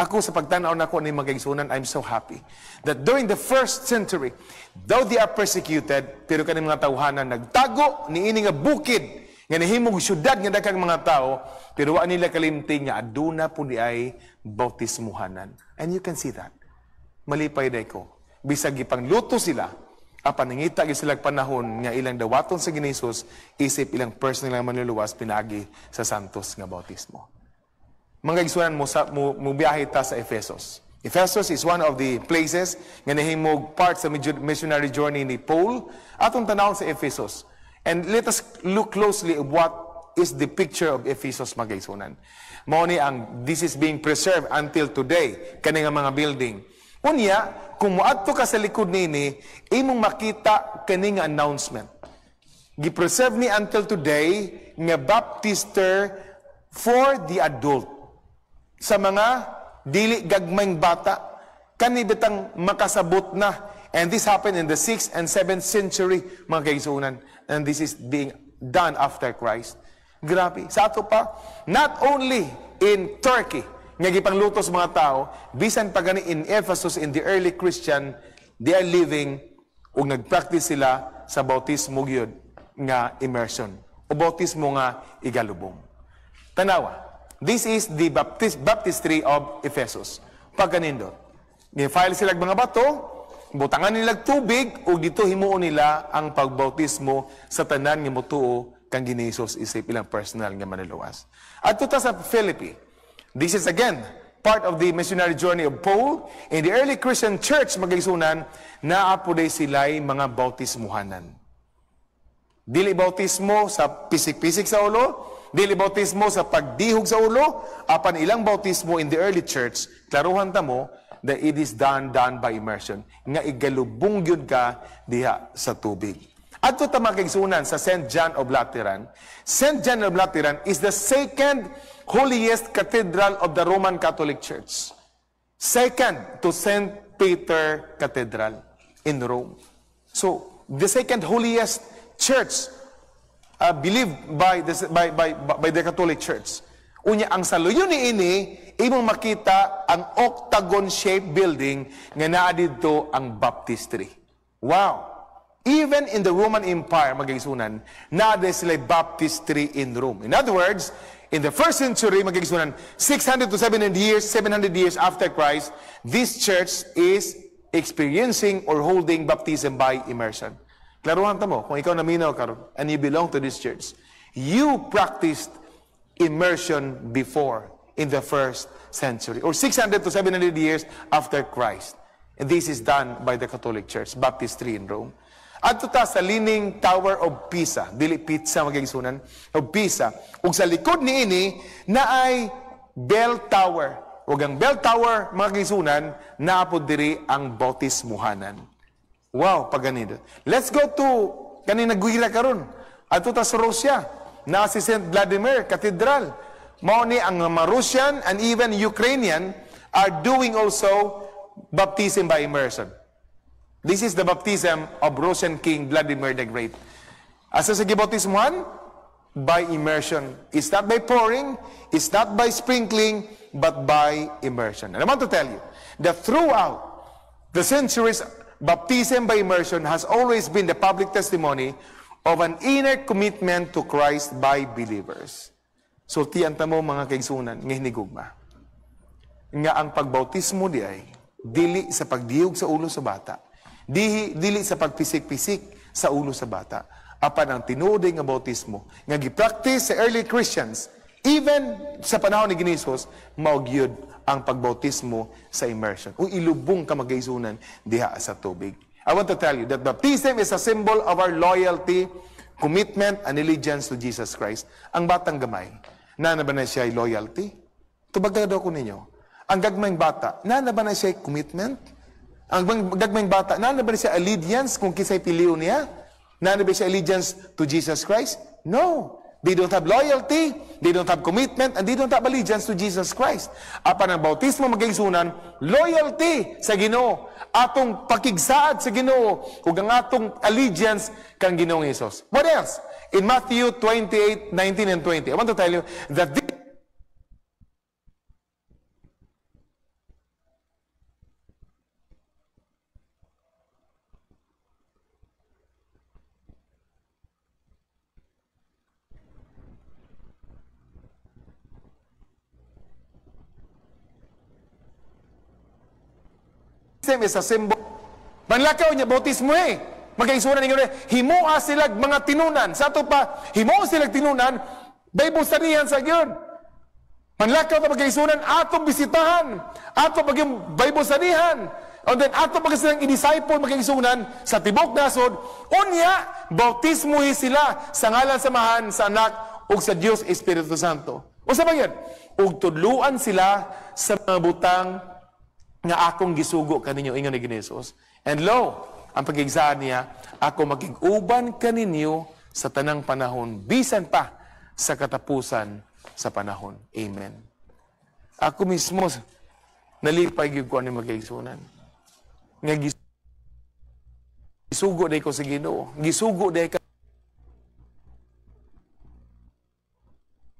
Ako sa pagtanaw nako ni magaigsunan, I'm so happy that during the first century, though they are persecuted, pero kani mga tawhanan nagtago ni ini nga bukid nga nahimog syudad nga dakang mga tao, pero wa nila kalimti nga aduna po ni ay bautismuhanan. And you can see that. Malipay na ko. Bisag ipangluto sila, apan nangita gyud sila panahon nga ilang dawaton sa Ginhesus isip ilang personal nga manluluwas pinagi sa santos nga bautismo. Manggagisunan mo sa mo, mo biyahe ta sa Ephesus. Ephesus is one of the places nga nahimog part sa missionary journey ni Paul atong tanawon sa Ephesus. And let us look closely at what is the picture of Ephesus magaisunan. Mao ni ang this is being preserved until today kani nga mga building. Unya, kung moadto ka sa likod nini, imong makita kining announcement. Gipreserve ni until today nga baptister for the adult. Sa mga dili gagmayng bata, kani bitang makasabot na. And this happened in the 6th and 7th century, mga kaigsunan. And this is being done after Christ. Grabe. Sa ato pa, not only in Turkey, nga gipangluto sa mga tao bisan pa gani in Ephesus in the early Christian they are living ug nagpractice sila sa bautismo gyud nga immersion o bautismo nga igalubong tanawa this is the baptist baptistry of Ephesus pagkanindot ni file sila mga bato butangan nila tubig ug dito himuon nila ang pagbautismo sa tanan nga motuo kang Ginisos isip ilang personal nga maniluwas adto ta sa Philippines This is again part of the missionary journey of Paul in the early Christian church magaisunan na apuday sila'y mga bautismuhanan. Dili bautismo sa pisik-pisik sa ulo, dili bautismo sa pagdihog sa ulo, apan ilang bautismo in the early church, klaruhan ta mo that it is done done by immersion nga igalubong gyud ka diha sa tubig. Adto ta makigsunan sa St. John of Lateran. St. John of Lateran is the second holiest cathedral of the Roman Catholic Church. Second to St. Peter Cathedral in Rome. So, the second holiest church uh, believed by the, by, by, by the Catholic Church. Unya, ang saluyo ni ini, imong makita ang octagon-shaped building nga naa didto ang baptistry. Wow! Even in the Roman Empire, magigsunan, naa sila baptistry in Rome. In other words, in the first century, magigisunan, 600 to 700 years, 700 years after Christ, this church is experiencing or holding baptism by immersion. Klaruhan ta mo, kung ikaw naminaw karon and you belong to this church, you practiced immersion before in the first century, or 600 to 700 years after Christ. And this is done by the Catholic Church, Baptistry in Rome. At ta sa lining Tower of Pisa, dili pizza sunan, of Pisa. Ug sa likod ni ini, na ay bell tower. Ug ang bell tower magigsunan naapod diri ang bautismuhanan. Wow, paganid. Let's go to kani nagwira karon. Adto ta sa Rusya, na si St. Vladimir Cathedral. Mao ni ang mga Russian and even Ukrainian are doing also baptism by immersion. This is the baptism of Russian King Vladimir the Great. Asa sa one? By immersion. It's not by pouring, it's not by sprinkling, but by immersion. And I want to tell you that throughout the centuries, baptism by immersion has always been the public testimony of an inner commitment to Christ by believers. So, tiyan mo mga kaigsunan, nga hinigugma. Nga ang pagbautismo di ay, dili sa pagdiyog sa ulo sa bata, Dihi, dili sa pagpisik-pisik sa ulo sa bata. Apan ang tinuoday nga bautismo, nga gipractice sa early Christians, even sa panahon ni Ginisos, maugyod ang pagbautismo sa immersion. O ilubong ka magaisunan diha sa tubig. I want to tell you that baptism is a symbol of our loyalty, commitment, and allegiance to Jesus Christ. Ang batang gamay, nana ba na siya ay loyalty? Tubag na daw ko ninyo. Ang gagmayng bata, nana ba na siya commitment? Ang gagmayng bata, nanaban siya allegiance kung kisay piliw niya? Nanaban siya allegiance to Jesus Christ? No. They don't have loyalty, they don't have commitment, and they don't have allegiance to Jesus Christ. Apan ang bautismo sunan, loyalty sa Ginoo, atong pakigsaad sa Ginoo, ug ang atong allegiance kang Ginoong Hesus. What else? In Matthew 28:19 and 20, I want to tell you that this sa sembo. Manlakaw niya, bautismo eh. Magaisunan niya, himoa silag mga tinunan. Sa ito pa, himoa silag tinunan, Bible studyhan sa yun. Manlakaw na magaisunan, atong bisitahan, ato pag yung Bible studyhan. And then, ato pag silang i-disciple magaisunan sa tibok nasod, unya, bautismuhi eh sila sa ngalan samahan sa anak ug sa Dios Espiritu Santo. O sa ba yun? sila sa mga butang nga akong gisugo kaninyo ingon ni Ginisos. And lo, ang pagigzaan niya, ako magiguban kaninyo sa tanang panahon, bisan pa sa katapusan sa panahon. Amen. Ako mismo, nalipay gyud ko ani magigsunan. Nga gisugo day ko sa Ginoo. Gisugo day ka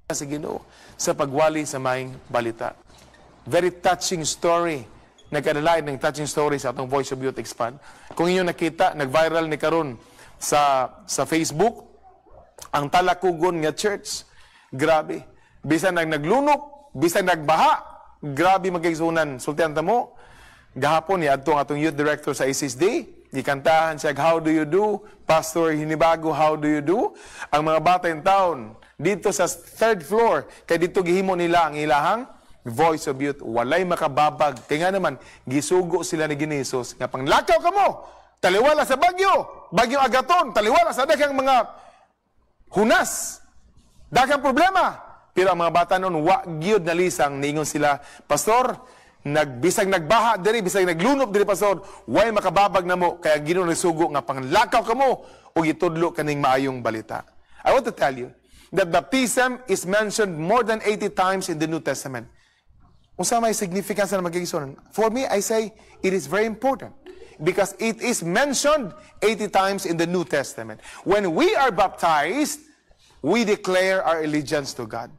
sa Ginoo sa pagwali sa maing balita. Very touching story nagkadalain ng touching stories sa atong Voice of Youth Expand. Kung inyo nakita, nag-viral ni Karon sa, sa Facebook, ang talakugon nga church, grabe. Bisan nag naglunok, bisan nagbaha, grabe magigsunan. Sultian ta mo, gahapon ni adtong atong youth director sa SSD, gikantahan siya, how do you do? Pastor Hinibago, how do you do? Ang mga bata in town, dito sa third floor, kay dito gihimo nila ang ilahang voice of youth, walay makababag. Kaya nga naman, gisugo sila ni Ginisos, nga panglakaw ka mo, taliwala sa bagyo, bagyo agaton, taliwala sa dakang mga hunas, dakang problema. Pero ang mga bata noon, wa gyud nalisang, niingon sila, Pastor, nagbisag nagbaha diri bisag naglunop diri pastor way makababag namo kaya Ginoo nagsugo nga panglakaw kamo ug gitudlo kaning maayong balita i want to tell you that baptism is mentioned more than 80 times in the new testament unsa may significance na magiging sunan. For me, I say it is very important because it is mentioned 80 times in the New Testament. When we are baptized, we declare our allegiance to God.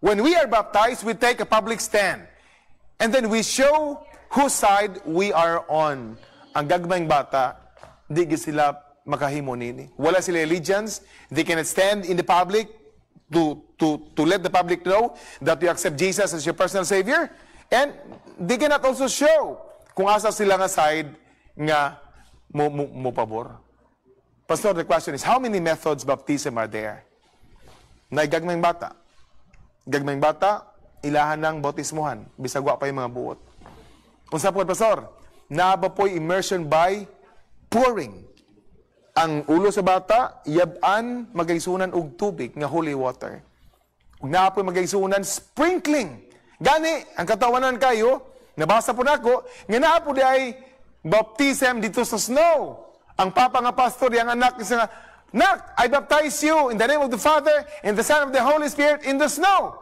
When we are baptized, we take a public stand. And then we show whose side we are on. Ang gagmayng bata, di sila makahimo nini. Wala sila allegiance. They cannot stand in the public to, to, to let the public know that you accept Jesus as your personal Savior. And they cannot also show kung asa sila nga side nga mo, mo, mo pabor. Pastor, the question is, how many methods of baptism are there? Naigagmayng bata. Gagmayng bata, ilahan ng bautismuhan. Bisagwa pa yung mga buot. Kung sa pastor, naba po immersion by pouring ang ulo sa bata, yaban magaysunan og tubig nga holy water. Ug naa po magaysunan sprinkling. Gani ang katawanan kayo, nabasa po nako nga naa po ay baptism dito sa snow. Ang papa nga pastor yang anak nga Nak, I baptize you in the name of the Father, and the Son, of the Holy Spirit, in the snow.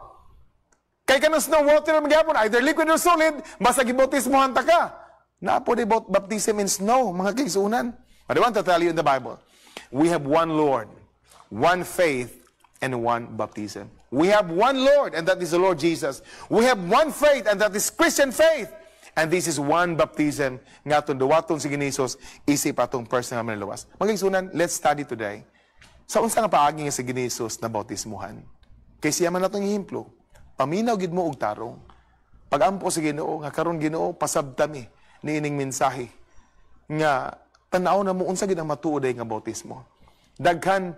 Kay kanang snow water na magyapon, either liquid or solid, basta gibotis mo hanta ka. Naapo di baptism in snow, mga kaisunan. But I want to tell you in the Bible, we have one Lord, one faith, and one baptism. We have one Lord, and that is the Lord Jesus. We have one faith, and that is Christian faith. And this is one baptism. Nga itong duwatong si Ginisos, isip atong personal maniluwas. Magigsunan, let's study today. Sa unsa nga paagi nga si Ginisos na bautismuhan. Kay siya man natong himplo. Paminaw gid mo og tarong. Pagampo sa Ginoo nga karon Ginoo pasabtami ni ining mensahe nga tanaw na mo unsa gid ang matuod nga bautismo. Daghan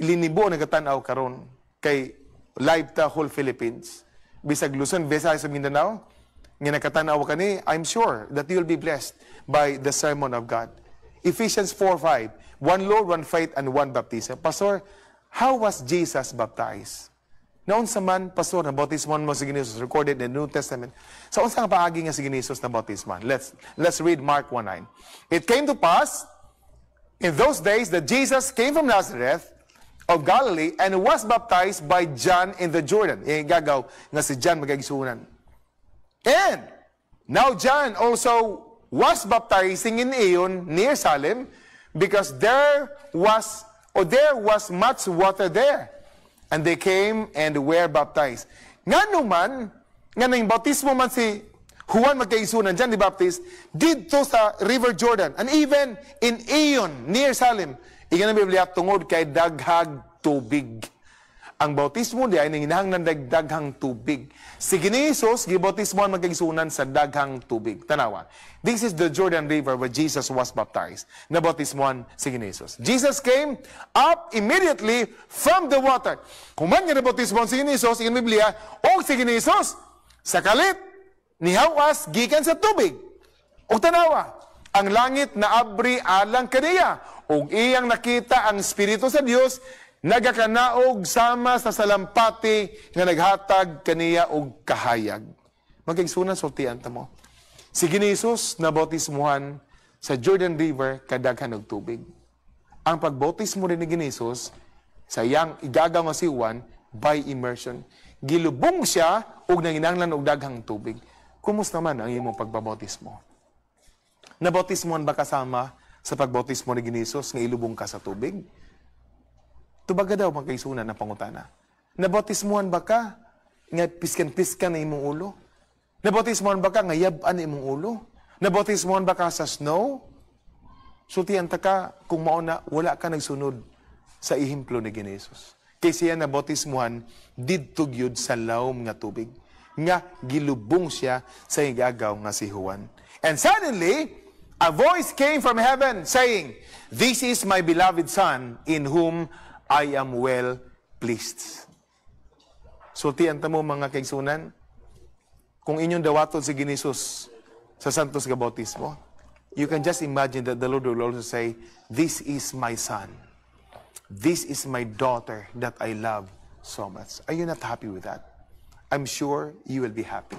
linibo tanaw karon kay live ta whole Philippines. Bisag Luzon, bisag sa Mindanao, nga nakatanaw kani, I'm sure that you'll be blessed by the sermon of God. Ephesians 4:5, one Lord, one faith and one baptism. Pastor, how was Jesus baptized? Naunsa man, Pastor, na bautisman mo si Ginisos, recorded in the New Testament. Sa unsa nga paagi nga si Ginisos na bautisman? Let's, let's read Mark 1.9. It came to pass, in those days, that Jesus came from Nazareth of Galilee and was baptized by John in the Jordan. Yung eh, gagaw nga si John magagisunan. And, now John also was baptizing in Aeon near Salem because there was, or there was much water there. And they came and were baptized. Nga numan, nga nang bautismo man si Juan magkaisunan, John the Baptist, dito sa River Jordan, and even in Aeon, near Salim, iganang Biblia, tungod kay daghag tubig. Ang bautismo di ay nanginahanglan dagdaghang tubig. Si gini Jesus gibautismo ang magkaigsunan sa daghang tubig. Tanawa. This is the Jordan River where Jesus was baptized. Nabautismoan si gini Jesus. came up immediately from the water. Kuman nga nabautismoan si gini in Biblia og si gini Jesus sa kalit ni gikan sa tubig. O tanawa, ang langit na abri alang kaniya ug iyang nakita ang espiritu sa Dios nagakanaog sama sa salampati nga naghatag kaniya og kahayag. Magigsunan sultian ta mo. Si Ginisus na bautismuhan sa Jordan River kadaghan og tubig. Ang pagbautismo ni Ginisus sa iyang igagaw nga siwan by immersion. Gilubong siya og nanginanglan og daghang tubig. Kumusta man ang imong pagbabautismo? Nabautismuhan ba kasama sa pagbautismo ni Ginisus nga ilubong ka sa tubig? Tubaga daw magkaisuna ng pangutana. Nabautismuhan ba ka? Nga piskan-piskan na imong ulo? Nabautismuhan ba ka? Nga yaban na imong ulo? Nabautismuhan ba ka sa snow? Sultian ta ka kung mauna wala ka nagsunod sa ihimplo ni Ginesos. Kaysa yan nabotismuhan didtog yun sa laom nga tubig nga gilubong siya sa igagaw nga si Juan. And suddenly, a voice came from heaven saying, This is my beloved Son in whom I am well pleased. Sultian so, mo mga kaigsunan, kung inyong dawaton si Ginisus sa Santos Gabautismo, you can just imagine that the Lord will also say, This is my son. This is my daughter that I love so much. Are you not happy with that? I'm sure you will be happy.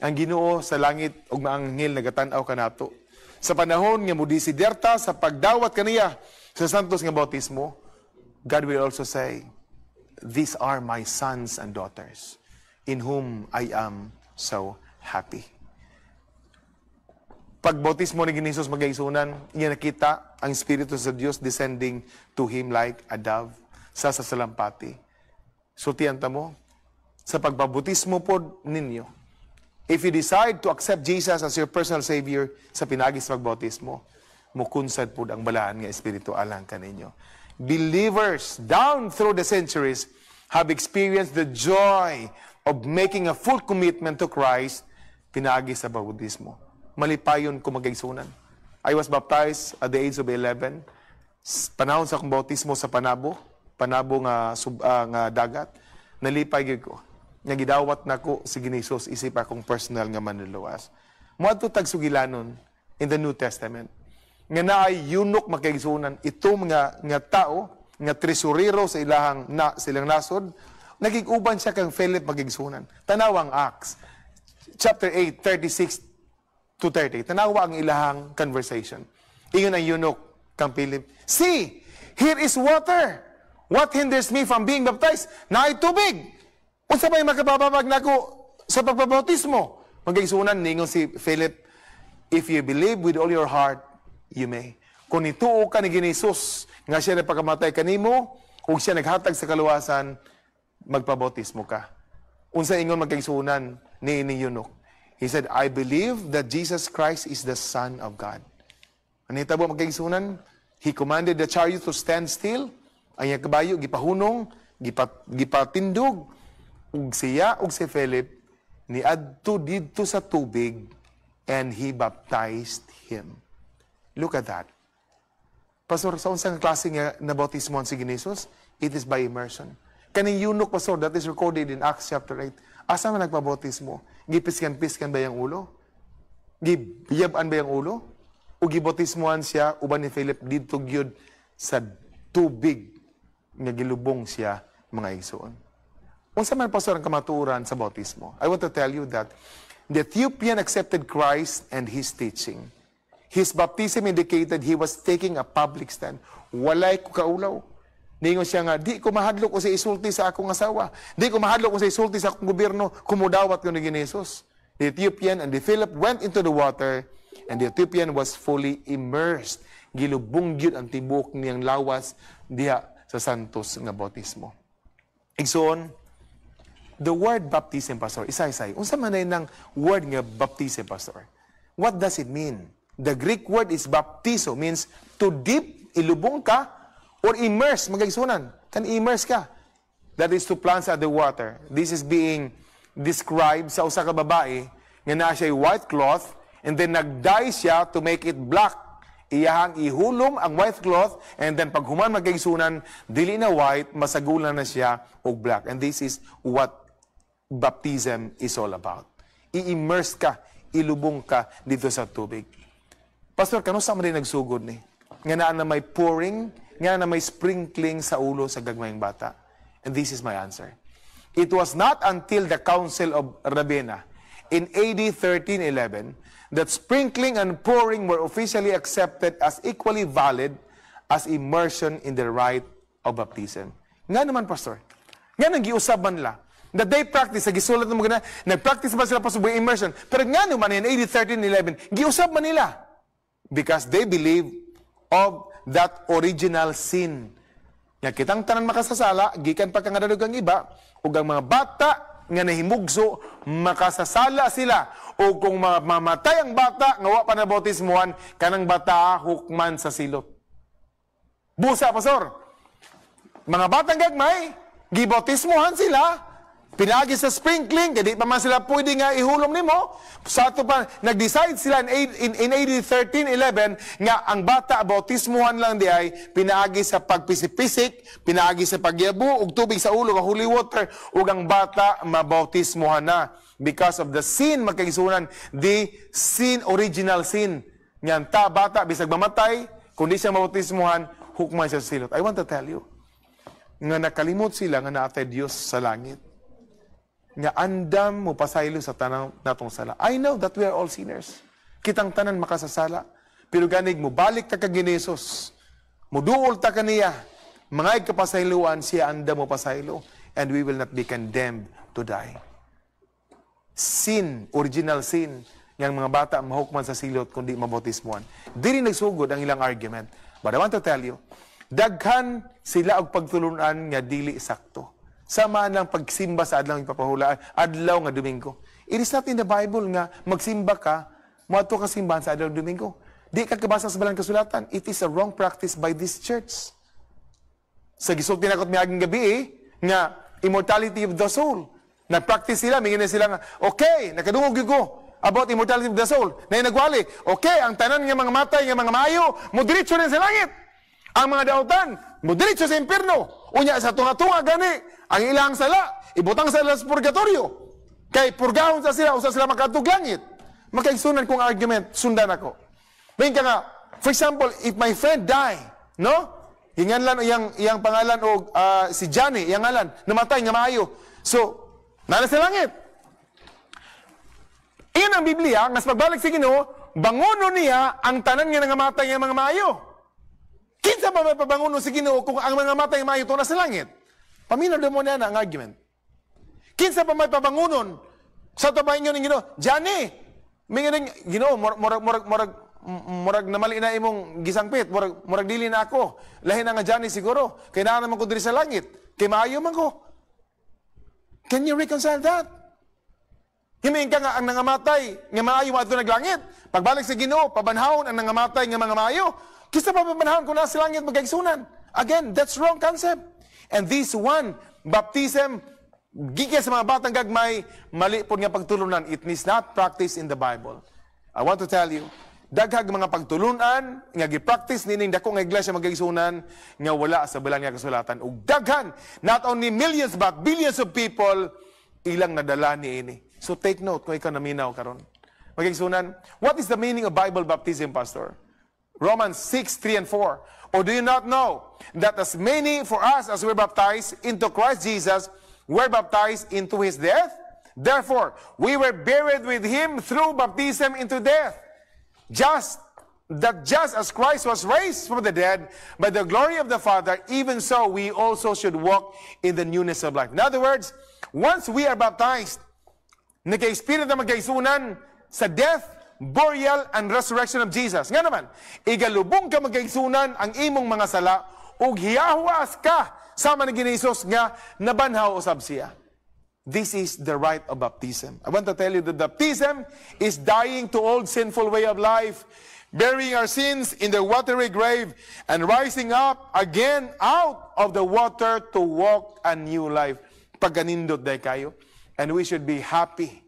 Ang Ginoo sa langit ug maanghel nagatanaw kanato. Sa panahon nga mudisiderta sa pagdawat kaniya sa santos nga bautismo, God will also say, These are my sons and daughters, in whom I am so happy. Pagbautis mo ni Ginisos magaisunan, niya nakita ang Espiritu sa Diyos descending to him like a dove sa sasalampati. So tiyanta mo, sa pagbabautismo po ninyo, if you decide to accept Jesus as your personal Savior sa pinagis pagbautismo, mukunsad po ang balaan nga Espiritu alang kaninyo. believers down through the centuries have experienced the joy of making a full commitment to Christ, pinagi sa bautismo. Mali pa yun kumagiisunan. I was baptized at the age of 11. Panahon sa akong bautismo sa Panabo, Panabo nga, sub, uh, nga dagat, nalipay ko. Nagidawat na ko si Ginisos, isip akong personal nga manluwas. Mga tag sugilanon in the New Testament nga naay yunok makigsunan itong nga nga tao nga tresurero sa ilahang na silang nasod nagiguban siya kang Philip magigsunan tanaw ang acts chapter 8 36 to 30 tanaw ang ilahang conversation ingon ang yunok kang Philip see here is water what hinders me from being baptized naay tubig unsa ba makababag nako sa pagbabautismo magigsunan ningon si Philip if you believe with all your heart you may. Kung ituo ka ni Ginisus, nga siya nagpakamatay kanimo, ug siya naghatag sa kaluwasan, magpabautismo ka. Unsa ingon magkaigsunan ni ni Yunok. He said, I believe that Jesus Christ is the Son of God. Anita bo magkaigsunan? He commanded the chariot to stand still. Ang iyang kabayo, gipahunong, gipat, gipatindog. Ug siya, ug si Philip, Adto didto sa tubig, and he baptized him. Look at that. Pastor, sa unsang klase nga nabautismohan si Ginisos? It is by immersion. Kaning yunok, Pastor, that is recorded in Acts chapter 8. Asa man nagpabautismo? Gipiskan-piskan ba yung ulo? Giyaban ba yung ulo? O gibautismohan siya, uban ni Philip, dito gyud sa tubig nga gilubong siya mga igsoon. Unsa man, Pastor, ang kamaturan sa bautismo? I want to tell you that the Ethiopian accepted Christ and His teaching. His baptism indicated he was taking a public stand. Walay ko kaulaw. Ningon siya nga, di ko mahadlok ko sa isulti sa akong asawa. Di ko mahadlok ko sa isulti sa akong gobyerno. Kumudawat ko ni Ginesos. The Ethiopian and the Philip went into the water and the Ethiopian was fully immersed. Gilubong gyud ang tibok niyang lawas diha sa santos nga bautismo. Igsoon, the word baptism, Pastor, isa-isay. Unsa man ay ng word nga baptism, Pastor? What does it mean? The Greek word is baptizo, means to dip, ilubong ka, or immerse, magagsunan. Can immerse ka. That is to plunge at the water. This is being described sa usa ka babae nga na siya white cloth and then nagdye siya to make it black. Iyahang ihulom ang white cloth and then pag human magagsunan, dili na white, masagulan na siya og black. And this is what baptism is all about. I-immerse ka, ilubong ka dito sa tubig. Pastor, kano sa man nagsugod ni? Nga na na may pouring, nga na may sprinkling sa ulo sa gagmayng bata. And this is my answer. It was not until the Council of Ravenna in AD 1311 that sprinkling and pouring were officially accepted as equally valid as immersion in the rite of baptism. Nga naman, Pastor. Nga nang giusaban la. That they practice, sa gisulat ng mga na, nag-practice ba sila pa sa immersion? Pero nga naman, in AD 1311, giusab man nila because they believe of that original sin. Nga kitang tanan makasasala, gikan pa kang ang iba, ug ang mga bata nga nahimugso, makasasala sila. O kung mamatay ang bata, nga wa pa nabotismuhan, kanang bata hukman sa silot. Busa, pastor. Mga batang gagmay, gibotismuhan sila, Pinagi sa sprinkling, kaya di pa man sila pwede nga ihulom nimo. Sa ato pa, nag-decide sila in, in, in AD 1311 nga ang bata bautismuhan lang di ay pinaagi sa pagpisipisik, pinaagi sa pagyabu, ug tubig sa ulo, ka holy water, ug ang bata mabautismuhan na. Because of the sin, magkaisunan, the sin, original sin. Nga ta bata, bisag mamatay, kundi siya mabautismuhan, hukman siya sa silot. I want to tell you, nga nakalimot sila nga naatay Dios sa langit nga andam mo pasaylo sa tanang natong sala. I know that we are all sinners. Kitang tanan makasasala. Pero ganig mo, balik ta kag Ginesos. Muduol ta kaniya. Mga ikapasayloan, siya andam mo pasaylo. And we will not be condemned to die. Sin, original sin, ng mga bata mahukman sa silot kundi mabotismuan. Diri nagsugod ang ilang argument. But I want to tell you, daghan sila og pagtulunan nga dili sakto sama ng pagsimba sa adlaw ipapahulaan, adlaw nga Domingo. It is not in the Bible nga magsimba ka, moadto ka simbahan sa adlaw Domingo. Di ka kabasa sa balang kasulatan. It is a wrong practice by this church. Sa gisulti na ko't miaging gabi eh, nga immortality of the soul. Nag-practice sila, mingin sila nga, okay, nakadungog ko about immortality of the soul. Na nagwali, okay, ang tanan nga mga matay, nga mga mayo, mudiritso rin sa langit. Ang mga dautan, mudiritso sa impirno. Unya sa tunga-tunga gani, ang ilang sala, ibutang sila sa purgatorio. Kay purgahon sa sila, usa sila makadtog langit. kong argument, sundan ako. Bain ka nga, for example, if my friend die, no? Hingan lang iyang, iyang pangalan o uh, si Johnny, iyang ngalan, namatay nga maayo. So, nala sa langit. Iyan ang Biblia, ngas magbalik si Ginoo, banguno niya ang tanan nga nangamatay nga mga maayo. Kinsa ba may pabanguno si Ginoo kung ang mga matay maayo to na sa langit? Paminaw mo na ang argument. Kinsa pa may pabangunon sa tabay nyo ng Ginoo? Jani. Eh. May ngining, Ginoo, murag, murag, murag, murag na mali na imong gisangpit, murag, murag dili na ako. Lahin na nga Jani eh, siguro. Kailangan naman ko diri sa langit. Kay maayo man ko. Can you reconcile that? Himayin ka nga ang nangamatay, nga maayo maadto naglangit. Pagbalik sa Ginoo, pabanhawon ang nangamatay nga mga maayo. Kisa pa pabanhawon ko na sa langit magkaigsunan. Again, that's wrong concept. And this one, baptism, gigya sa mga batang gagmay, mali po nga pagtulunan. It is not practiced in the Bible. I want to tell you, daghag mga pagtulunan nga gi-practice ning dako nga iglesia magigsunan nga wala sa bilang nga kasulatan ug daghan not only millions but billions of people ilang nadala ni ini so take note kung ikaw naminaw karon magigsunan what is the meaning of Bible baptism pastor Romans 6:3 and 4 Or do you not know that as many for us as were baptized into Christ Jesus were baptized into his death? Therefore, we were buried with him through baptism into death. Just that just as Christ was raised from the dead by the glory of the Father, even so we also should walk in the newness of life. In other words, once we are baptized, nagka-experience na magkaisunan sa death burial, and resurrection of Jesus. Nga naman, igalubong ka magkaigsunan ang imong mga sala, ug hiyahuas ka sama ni Ginisos nga nabanhaw usab siya. This is the rite of baptism. I want to tell you that baptism is dying to old sinful way of life, burying our sins in the watery grave, and rising up again out of the water to walk a new life. Paganindot day kayo. And we should be happy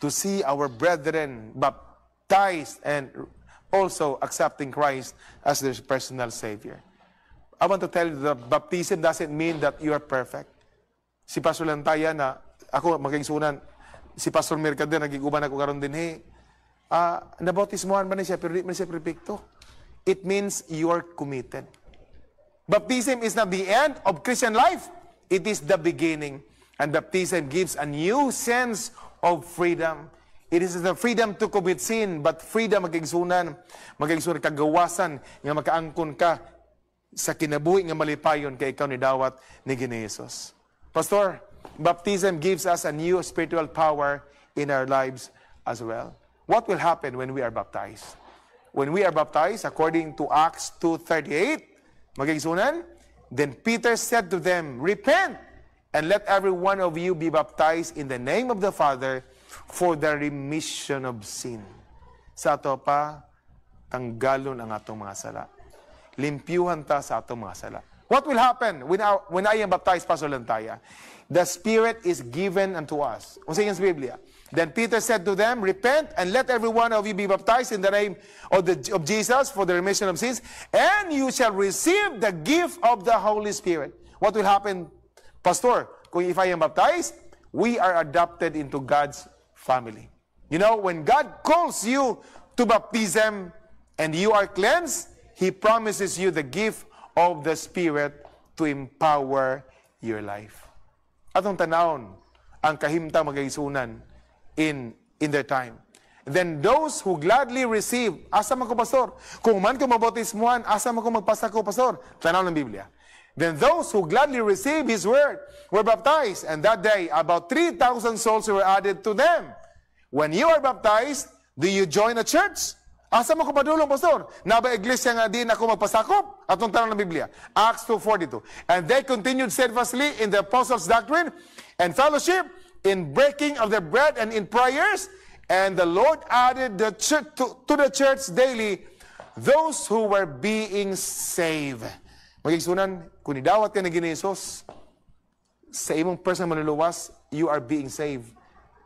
to see our brethren baptized and also accepting Christ as their personal Savior. I want to tell you that baptism doesn't mean that you are perfect. Si Pastor Lantaya na, ako maging sunan, si Pastor Mercader, nagiguban ako karon din, hey, uh, ah, nabautismohan ba na siya, pero di man siya perfecto. It means you are committed. Baptism is not the end of Christian life. It is the beginning. And baptism gives a new sense of freedom. It is the freedom to commit sin, but freedom magigsunan, magigsunan kagawasan nga makaangkon ka sa kinabuhi nga malipayon kay ikaw ni dawat ni Ginesos. Pastor, baptism gives us a new spiritual power in our lives as well. What will happen when we are baptized? When we are baptized, according to Acts 2.38, magigsunan, Then Peter said to them, Repent! and let every one of you be baptized in the name of the Father for the remission of sin. Sa ato pa, tanggalon ang atong mga sala. Limpyuhan ta sa atong mga sala. What will happen when I, when I am baptized, Pastor Lantaya? The Spirit is given unto us. Unsa sa Biblia? Then Peter said to them, Repent and let every one of you be baptized in the name of, the, of Jesus for the remission of sins, and you shall receive the gift of the Holy Spirit. What will happen Pastor, kung if I am baptized, we are adopted into God's family. You know, when God calls you to baptism and you are cleansed, He promises you the gift of the Spirit to empower your life. Atong tanawon ang kahimtang magaisunan in in their time. Then those who gladly receive, asa man ko pastor, kung man ko mabotismuhan, asa man ko magpasa ko pastor, tanaw ng Biblia. Then those who gladly received his word were baptized, and that day about 3,000 souls were added to them. When you are baptized, do you join a church? Asa mo ko padulong, Pastor? Na ba iglesia nga din ako magpasakop? At tanong ng Biblia, Acts 2.42. And they continued steadfastly in the apostles' doctrine and fellowship, in breaking of the bread and in prayers, and the Lord added the church to, to the church daily those who were being saved. Magigsunan, kung idawat ka na ginesos, sa imong personal manuluwas, you are being saved.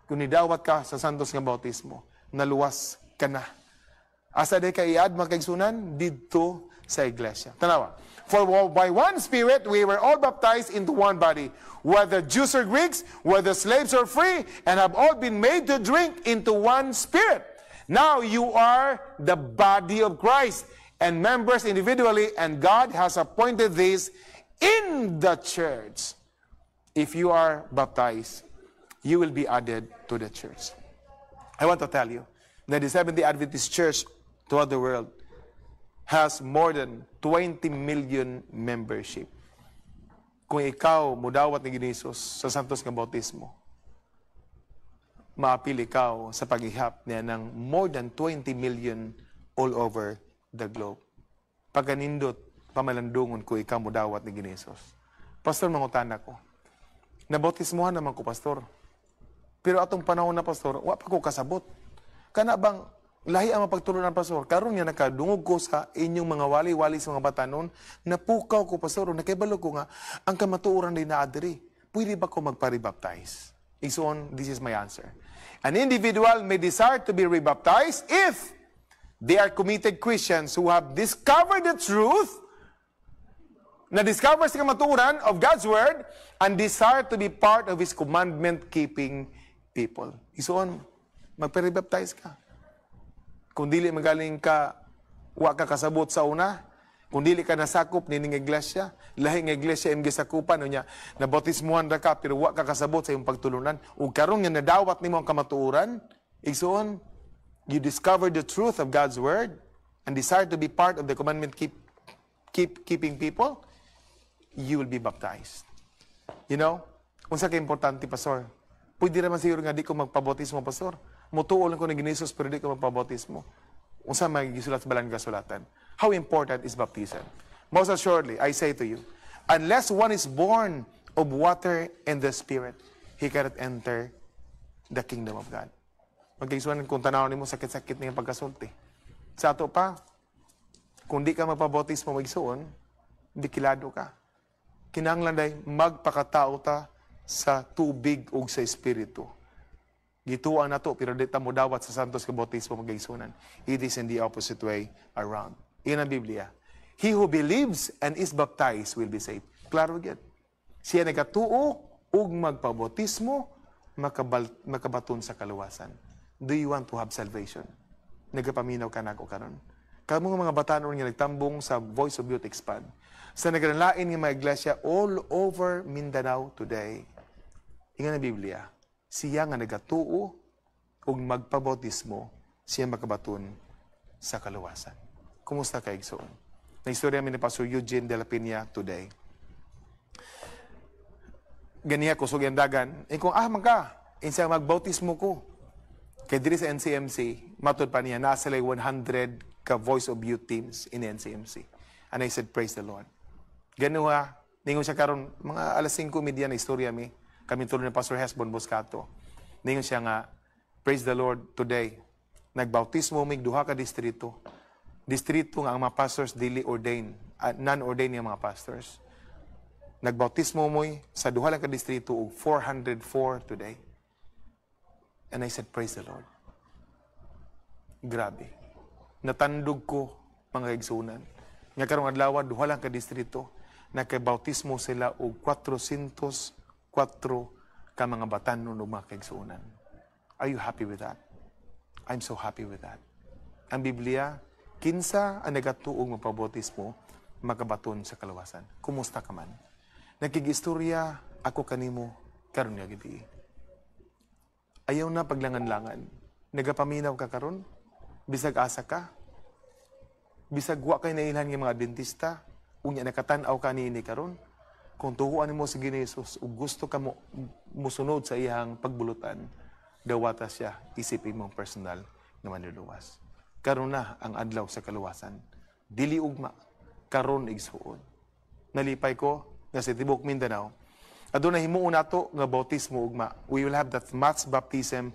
Kung idawat ka sa santos nga bautismo, naluwas ka na. Asa de ka iad magkagsunan didto sa iglesia. Tanawa. For by one spirit we were all baptized into one body, whether Jews or Greeks, whether slaves or free, and have all been made to drink into one spirit. Now you are the body of Christ and members individually, and God has appointed these in the church. If you are baptized, you will be added to the church. I want to tell you that the Seventh day Adventist Church throughout the world has more than 20 million membership. Kung ikaw mudawat ni Ginisos sa Santos ng Bautismo, maapil ikaw sa paghihap niya ng more than 20 million all over the globe. Paganindot, pamalandungon ko ikaw mo dawat ni Ginesos. Pastor, mangutan ako. Nabautismohan naman ko, Pastor. Pero atong panahon na, Pastor, wa pa ko kasabot. Kana bang lahi ang mapagtulunan, Pastor? Karon nga nakadungog ko sa inyong mga wali-wali sa mga batanon, napukaw ko, Pastor, nakibalo ko nga, ang kamatuuran din na adiri. Pwede ba ko magparibaptize? Isoon, this is my answer. An individual may desire to be rebaptized if They are committed Christians who have discovered the truth, na-discover sa kamaturan of God's Word, and desire to be part of His commandment-keeping people. Isoon, magpe baptize ka. Kung dili magaling ka, wa ka kasabot sa una, kung dili ka nasakop ni ning iglesia, lahi nga iglesia imong gisakupan unya, nabotismuhan ra ka pero wa ka kasabot sa imong pagtulunan ug karon nga nadawat nimo ang kamatuoran, isoon, you discover the truth of God's word and desire to be part of the commandment keep, keep, keeping people, you will be baptized. You know? Unsa ka importante, Pastor? Pwede naman siguro nga di ko magpabotismo, Pastor. Mutuol ko ng Ginisos, pero di ko magpabautismo. Unsa magigisulat sa balan kasulatan. How important is baptism? Most assuredly, I say to you, unless one is born of water and the Spirit, he cannot enter the kingdom of God. magkaisuan kung tanaw nimo sakit-sakit ning pagkasulti. Sa ato pa, kung di ka magpabotismo magsuon, di kilado ka. Kinanglan day magpakatao ta sa tubig ug sa espiritu. Gituan nato pero di ta mo dawat sa santos ka botismo magisunan. It is in the opposite way around. Iyan ang Biblia. He who believes and is baptized will be saved. Klaro gyud. Siya nagatuo ug magpabotismo makabal, makabaton sa kaluwasan do you want to have salvation? Nagapaminaw ka na ako karon. Kamong mga batanon nga nagtambong sa Voice of Youth Expand. Sa nagranlain ng mga iglesia all over Mindanao today. Inga na Biblia, siya nga nagatuo ug magpabautismo siya makabaton sa kaluwasan. Kumusta ka, Igsoon? Na istorya mi ni Pastor Eugene de la Peña today. Ganiya ko sugyandagan, eh kung ah man ka, insang magbautismo ko. Kay diri sa NCMC, matod pa niya, nasa 100 ka Voice of Youth teams in NCMC. And I said, praise the Lord. Ganuha, ningon siya karon mga alas 5 media na istorya mi, kami tulong ni Pastor Hesbon Boscato. Ningon siya nga, praise the Lord today. Nagbautismo mi, duha ka distrito. Distrito nga ang mga pastors dili ordain, uh, non-ordain yung mga pastors. Nagbautismo mo'y sa duha lang ka distrito og 404 today. And I said, praise the Lord. Grabe. Natandog ko mga igsunan. Nga karong adlaw duha lang ka distrito nakabautismo sila o 404 ka mga batanon ug mga kaigsunan. Are you happy with that? I'm so happy with that. Ang Biblia, kinsa ang nagatuog magpabautismo makabaton sa kalawasan. Kumusta ka man? Nakigistorya ako kanimo karon nga gabi. Ayaw na paglangan-langan. Nagapaminaw ka karon, bisag asa ka. Bisag wa kay nailhan ng mga dentista, unya nakatanaw ka ni karon. Kung tuhuan mo si Ginesos, o gusto ka mo musunod sa iyang pagbulutan, dawata siya isipin mong personal na manluluwas. Karon na ang adlaw sa kaluwasan. Dili ugma, karon igsuon. Nalipay ko na sa Tibok Mindanao, Adunay himuon nato nga bautismo ugma. We will have that mass baptism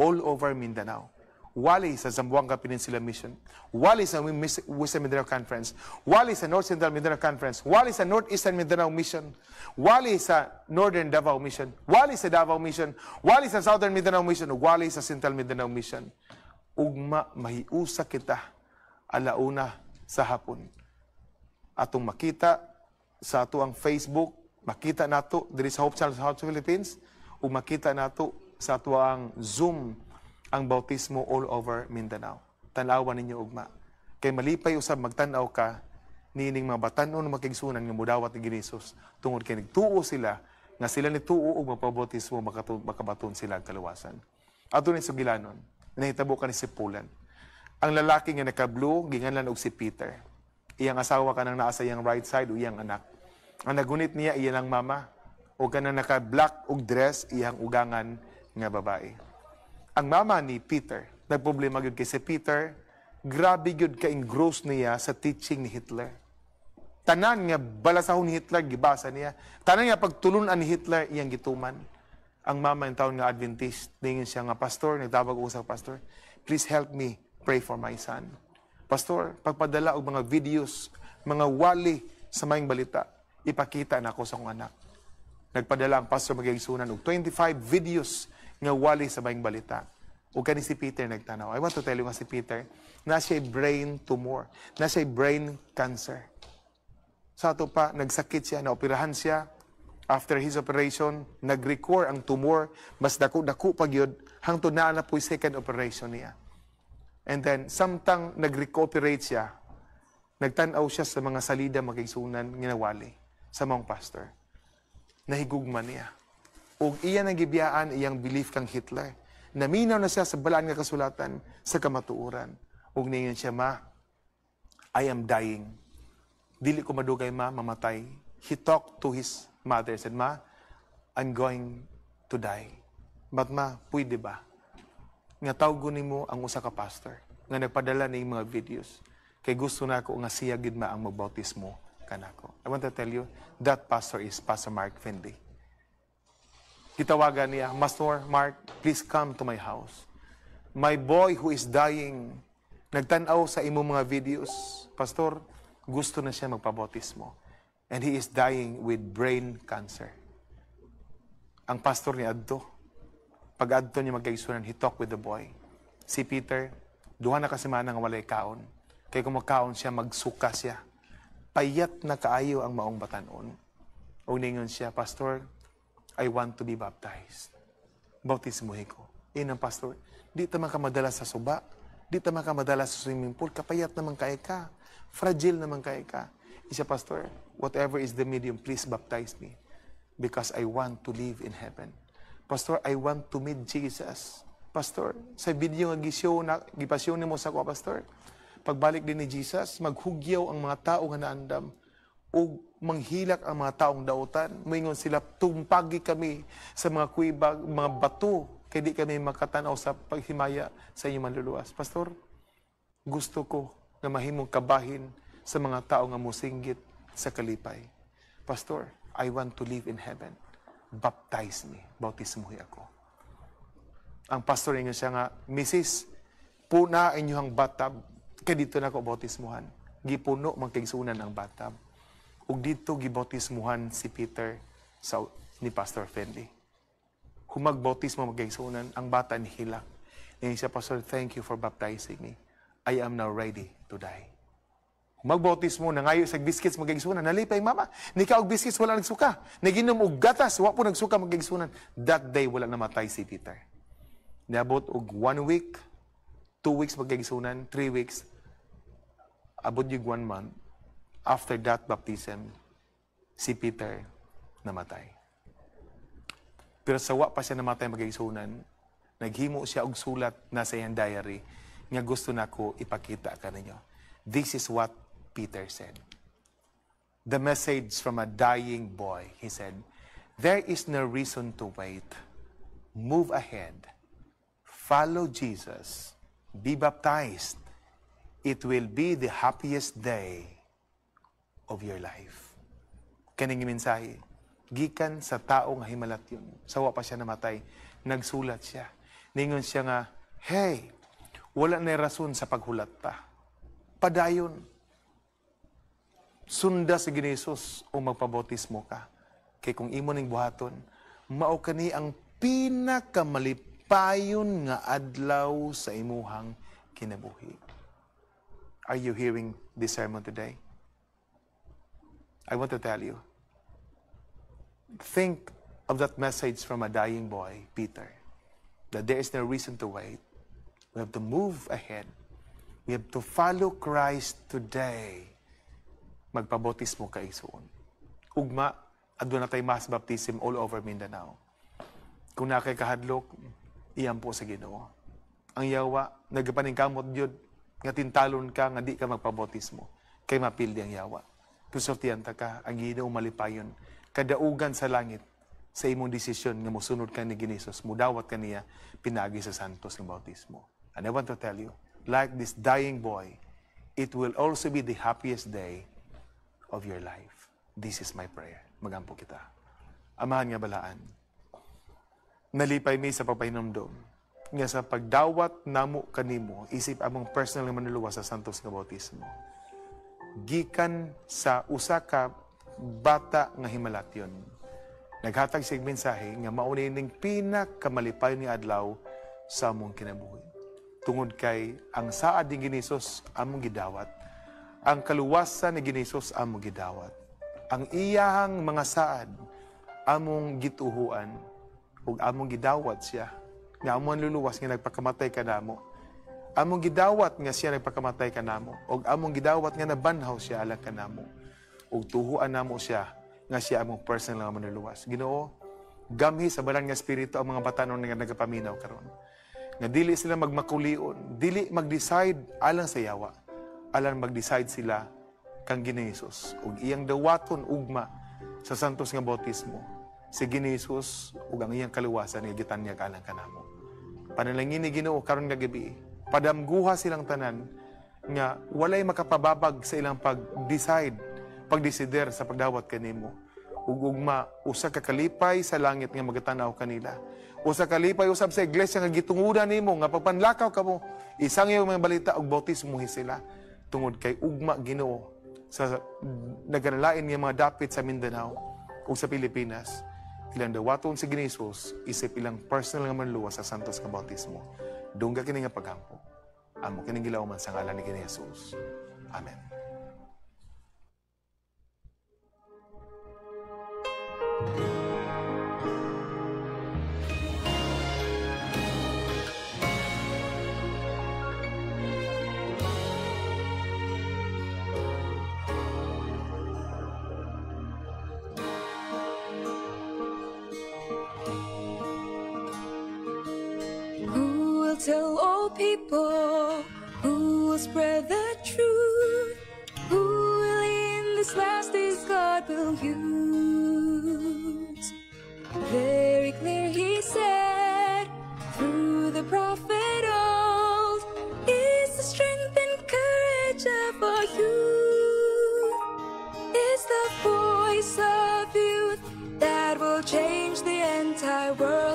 all over Mindanao. Wali sa Zamboanga Peninsula Mission. Wali sa Western Mindanao Conference. Wali sa North Central Mindanao Conference. Wali sa Northeastern Mindanao Mission. Wali sa Northern Davao Mission. Wali sa Davao Mission. Wali sa Southern Mindanao Mission. Wali sa Central Mindanao Mission. Ugma, mahiusa kita alauna sa hapon. Atong makita sa ato ang Facebook, makita nato diri sa Hope Channel sa House Philippines ug makita nato sa tuang Zoom ang bautismo all over Mindanao. Tanawan ninyo ugma. Kay malipay usab magtan-aw ka nining mga batan-on makigsunan nga mudawat ni Ginisos tungod kay nagtuo sila nga sila ni tuo og mapabautismo makabaton sila ang kaluwasan. Ato ni Gilanon, nahitabo ka ni Sipulan. Ang lalaki nga nakablu, ginganlan og si Peter. Iyang asawa kanang naa sa iyang right side o iyang anak ang nagunit niya, iyan ang mama. O ganang naka-black og dress, iyang ugangan nga babae. Ang mama ni Peter, nagproblema yun kay si Peter, grabe yun ka-engross niya sa teaching ni Hitler. Tanan nga balasahon ni Hitler, gibasa niya. Tanan nga pagtulunan ni Hitler, iyang gituman. Ang mama in taon nga Adventist, ningin siya nga, Pastor, nagtawag usap, Pastor, please help me pray for my son. Pastor, pagpadala og mga videos, mga wali sa maing balita ipakita na ako sa akong anak. Nagpadala ang pastor magiging sunan og 25 videos nga wali sa bayang balita. O kani si Peter nagtanaw. I want to tell you nga si Peter, na siya brain tumor, na siya brain cancer. Sa ato pa, nagsakit siya, naoperahan siya. After his operation, nag-recore ang tumor, mas dako-dako pag yun, hangtod na na po second operation niya. And then, samtang nag-recuperate siya, nagtanaw siya sa mga salida magigsunan, ginawali sa mong pastor. Nahigugma niya. Ug iya nagibiyaan iyang belief kang Hitler. Naminaw na siya sa balaan nga kasulatan sa kamatuuran. Ug ningon siya, ma, I am dying. Dili ko madugay, ma, mamatay. He talked to his mother, said, ma, I'm going to die. But ma, pwede ba? Nga tawgo ni mo ang usa ka pastor nga nagpadala ni mga videos kay gusto na ako nga siya gid ma ang mabautismo kanako. I want to tell you, that pastor is Pastor Mark Finley. Kitawagan niya, Pastor Mark, please come to my house. My boy who is dying, nagtanaw sa imo mga videos. Pastor, gusto na siya magpabotismo. And he is dying with brain cancer. Ang pastor ni Adto, pag Adto niya magkaisunan, he talk with the boy. Si Peter, duha na kasimana nga walay kaon. Kaya kumakaon siya, magsuka siya payat na kaayo ang maong batanon. O ningon siya, Pastor, I want to be baptized. Bautismuhin ko. Iyan ang pastor, di tama ka madala sa suba, di tama ka madala sa swimming pool, kapayat naman kay ka, fragile naman kay ka. Isa pastor, whatever is the medium, please baptize me because I want to live in heaven. Pastor, I want to meet Jesus. Pastor, sa video nga gishow na gipasyon nimo sa ko, pastor. Pagbalik din ni Jesus, maghugyaw ang mga tao nga naandam o manghilak ang mga taong daotan. Moingon sila, tumpagi kami sa mga kuibag, mga bato, kaya di kami makatanaw sa paghimaya sa inyong manluluwas. Pastor, gusto ko nga mahimong kabahin sa mga tao nga musinggit sa kalipay. Pastor, I want to live in heaven. Baptize me. Bautismuhi ako. Ang pastor niya siya nga, Mrs., puna ang batab Kadito na ko bautismuhan. Gipuno man kigsunan ang bathtub. Ug dito gibautismuhan si Peter sa ni Pastor Fendi. Humagbautismo magkigsunan ang bata ni Hila. Ni siya, Pastor, thank you for baptizing me. I am now ready to die. Magbautismo na ngayon sa biscuits magigsunan. Nalipay, mama. Nikaog biscuits, wala nagsuka. Naginom og gatas, wa po nagsuka magigsunan. That day, wala namatay si Peter. Nabot og one week, two weeks pagigisunan, three weeks, abot yung one month, after that baptism, si Peter namatay. Pero sawa pa siya namatay pagigisunan, naghimo siya og sulat na sa iyang diary, nga gusto nako ipakita kaninyo. This is what Peter said. The message from a dying boy, he said, There is no reason to wait. Move ahead. Follow Jesus be baptized, it will be the happiest day of your life. Kaning mensahe, gikan sa taong himalat yun. Sawa pa siya namatay. Nagsulat siya. Ningon siya nga, Hey, wala na rason sa paghulat ta. Padayon. Sunda sa Ginisos o magpabotismo ka. Kay kung imo ning buhaton, mao kani ang pinakamalip payon nga adlaw sa imuhang kinabuhi. Are you hearing this sermon today? I want to tell you, think of that message from a dying boy, Peter, that there is no reason to wait. We have to move ahead. We have to follow Christ today. Magpabotismo ka isoon. Ugma, aduna tay mass baptism all over Mindanao. Kung nakay kahadlok, iyan po sa Ginoo. Ang yawa, nagapaningkamot Diyod, nga tintalon ka, nga di ka magpabotismo. Kay mapildi ang yawa. Kusortiyan ta ka, ang Ginoo malipayon. Kadaugan sa langit, sa imong desisyon nga musunod ka ni Ginesos, mudawat ka niya, pinagi sa santos ng bautismo. And I want to tell you, like this dying boy, it will also be the happiest day of your life. This is my prayer. Magampo kita. Amahan nga balaan nalipay mi sa papainomdom nga sa pagdawat namo kanimo isip among personal nga manuluwa sa santos nga bautismo gikan sa usaka bata nga himalatyon naghatag sig mensahe nga maunay ning pinakamalipay ni adlaw sa among kinabuhi tungod kay ang saad ni Ginisos among gidawat ang kaluwasan ni Ginisos among gidawat ang iyahang mga saad among gituhuan ug among gidawat siya nga among luluwas nga nagpakamatay ka namo among gidawat nga siya nagpakamatay ka namo ug among gidawat nga nabanhaw siya alang namo ug tuhuan namo siya nga siya among personal nga manluluwas Ginoo gamhi sa balan nga espiritu ang mga bata nga nagapaminaw karon nga dili sila magmakulion dili mag-decide alang sa yawa alang mag-decide sila kang Ginoo Hesus ug iyang dawaton ugma sa santos nga bautismo si Ginisus ug ang iyang kaluwasan nga gitanyag alang kanamo. Panalangin ni Ginoo karon nga gabi, padamguha silang tanan nga walay makapababag sa ilang pag-decide, pagdesider sa pagdawat kanimo. Ug ugma usa ka kalipay sa langit nga magatanaw kanila. Usa kalipay usab sa iglesia nga gitungudan nimo nga pagpanlakaw kamo, isang iyong mga balita og bautismuhi sila tungod kay ugma Ginoo sa naganalain nga mga dapit sa Mindanao ug sa Pilipinas ilang dawaton si Ginhesus isip ilang personal nga manluwas sa Santos nga bautismo. Dungga kini nga paghampo. Amo kining gilaw man sa ngalan ni Ginhesus. Amen. Amen. tell all people who will spread the truth, who will in this last days God will use. Very clear he said, through the prophet old, is the strength and courage of our youth. It's the voice of youth that will change the entire world.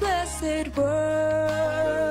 blessed word.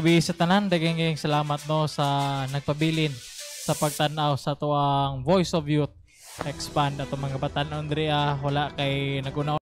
Pagibig sa tanan, dagang salamat no sa nagpabilin sa pagtanaw sa tuang Voice of Youth expand ato mga batan Andrea wala kay naguna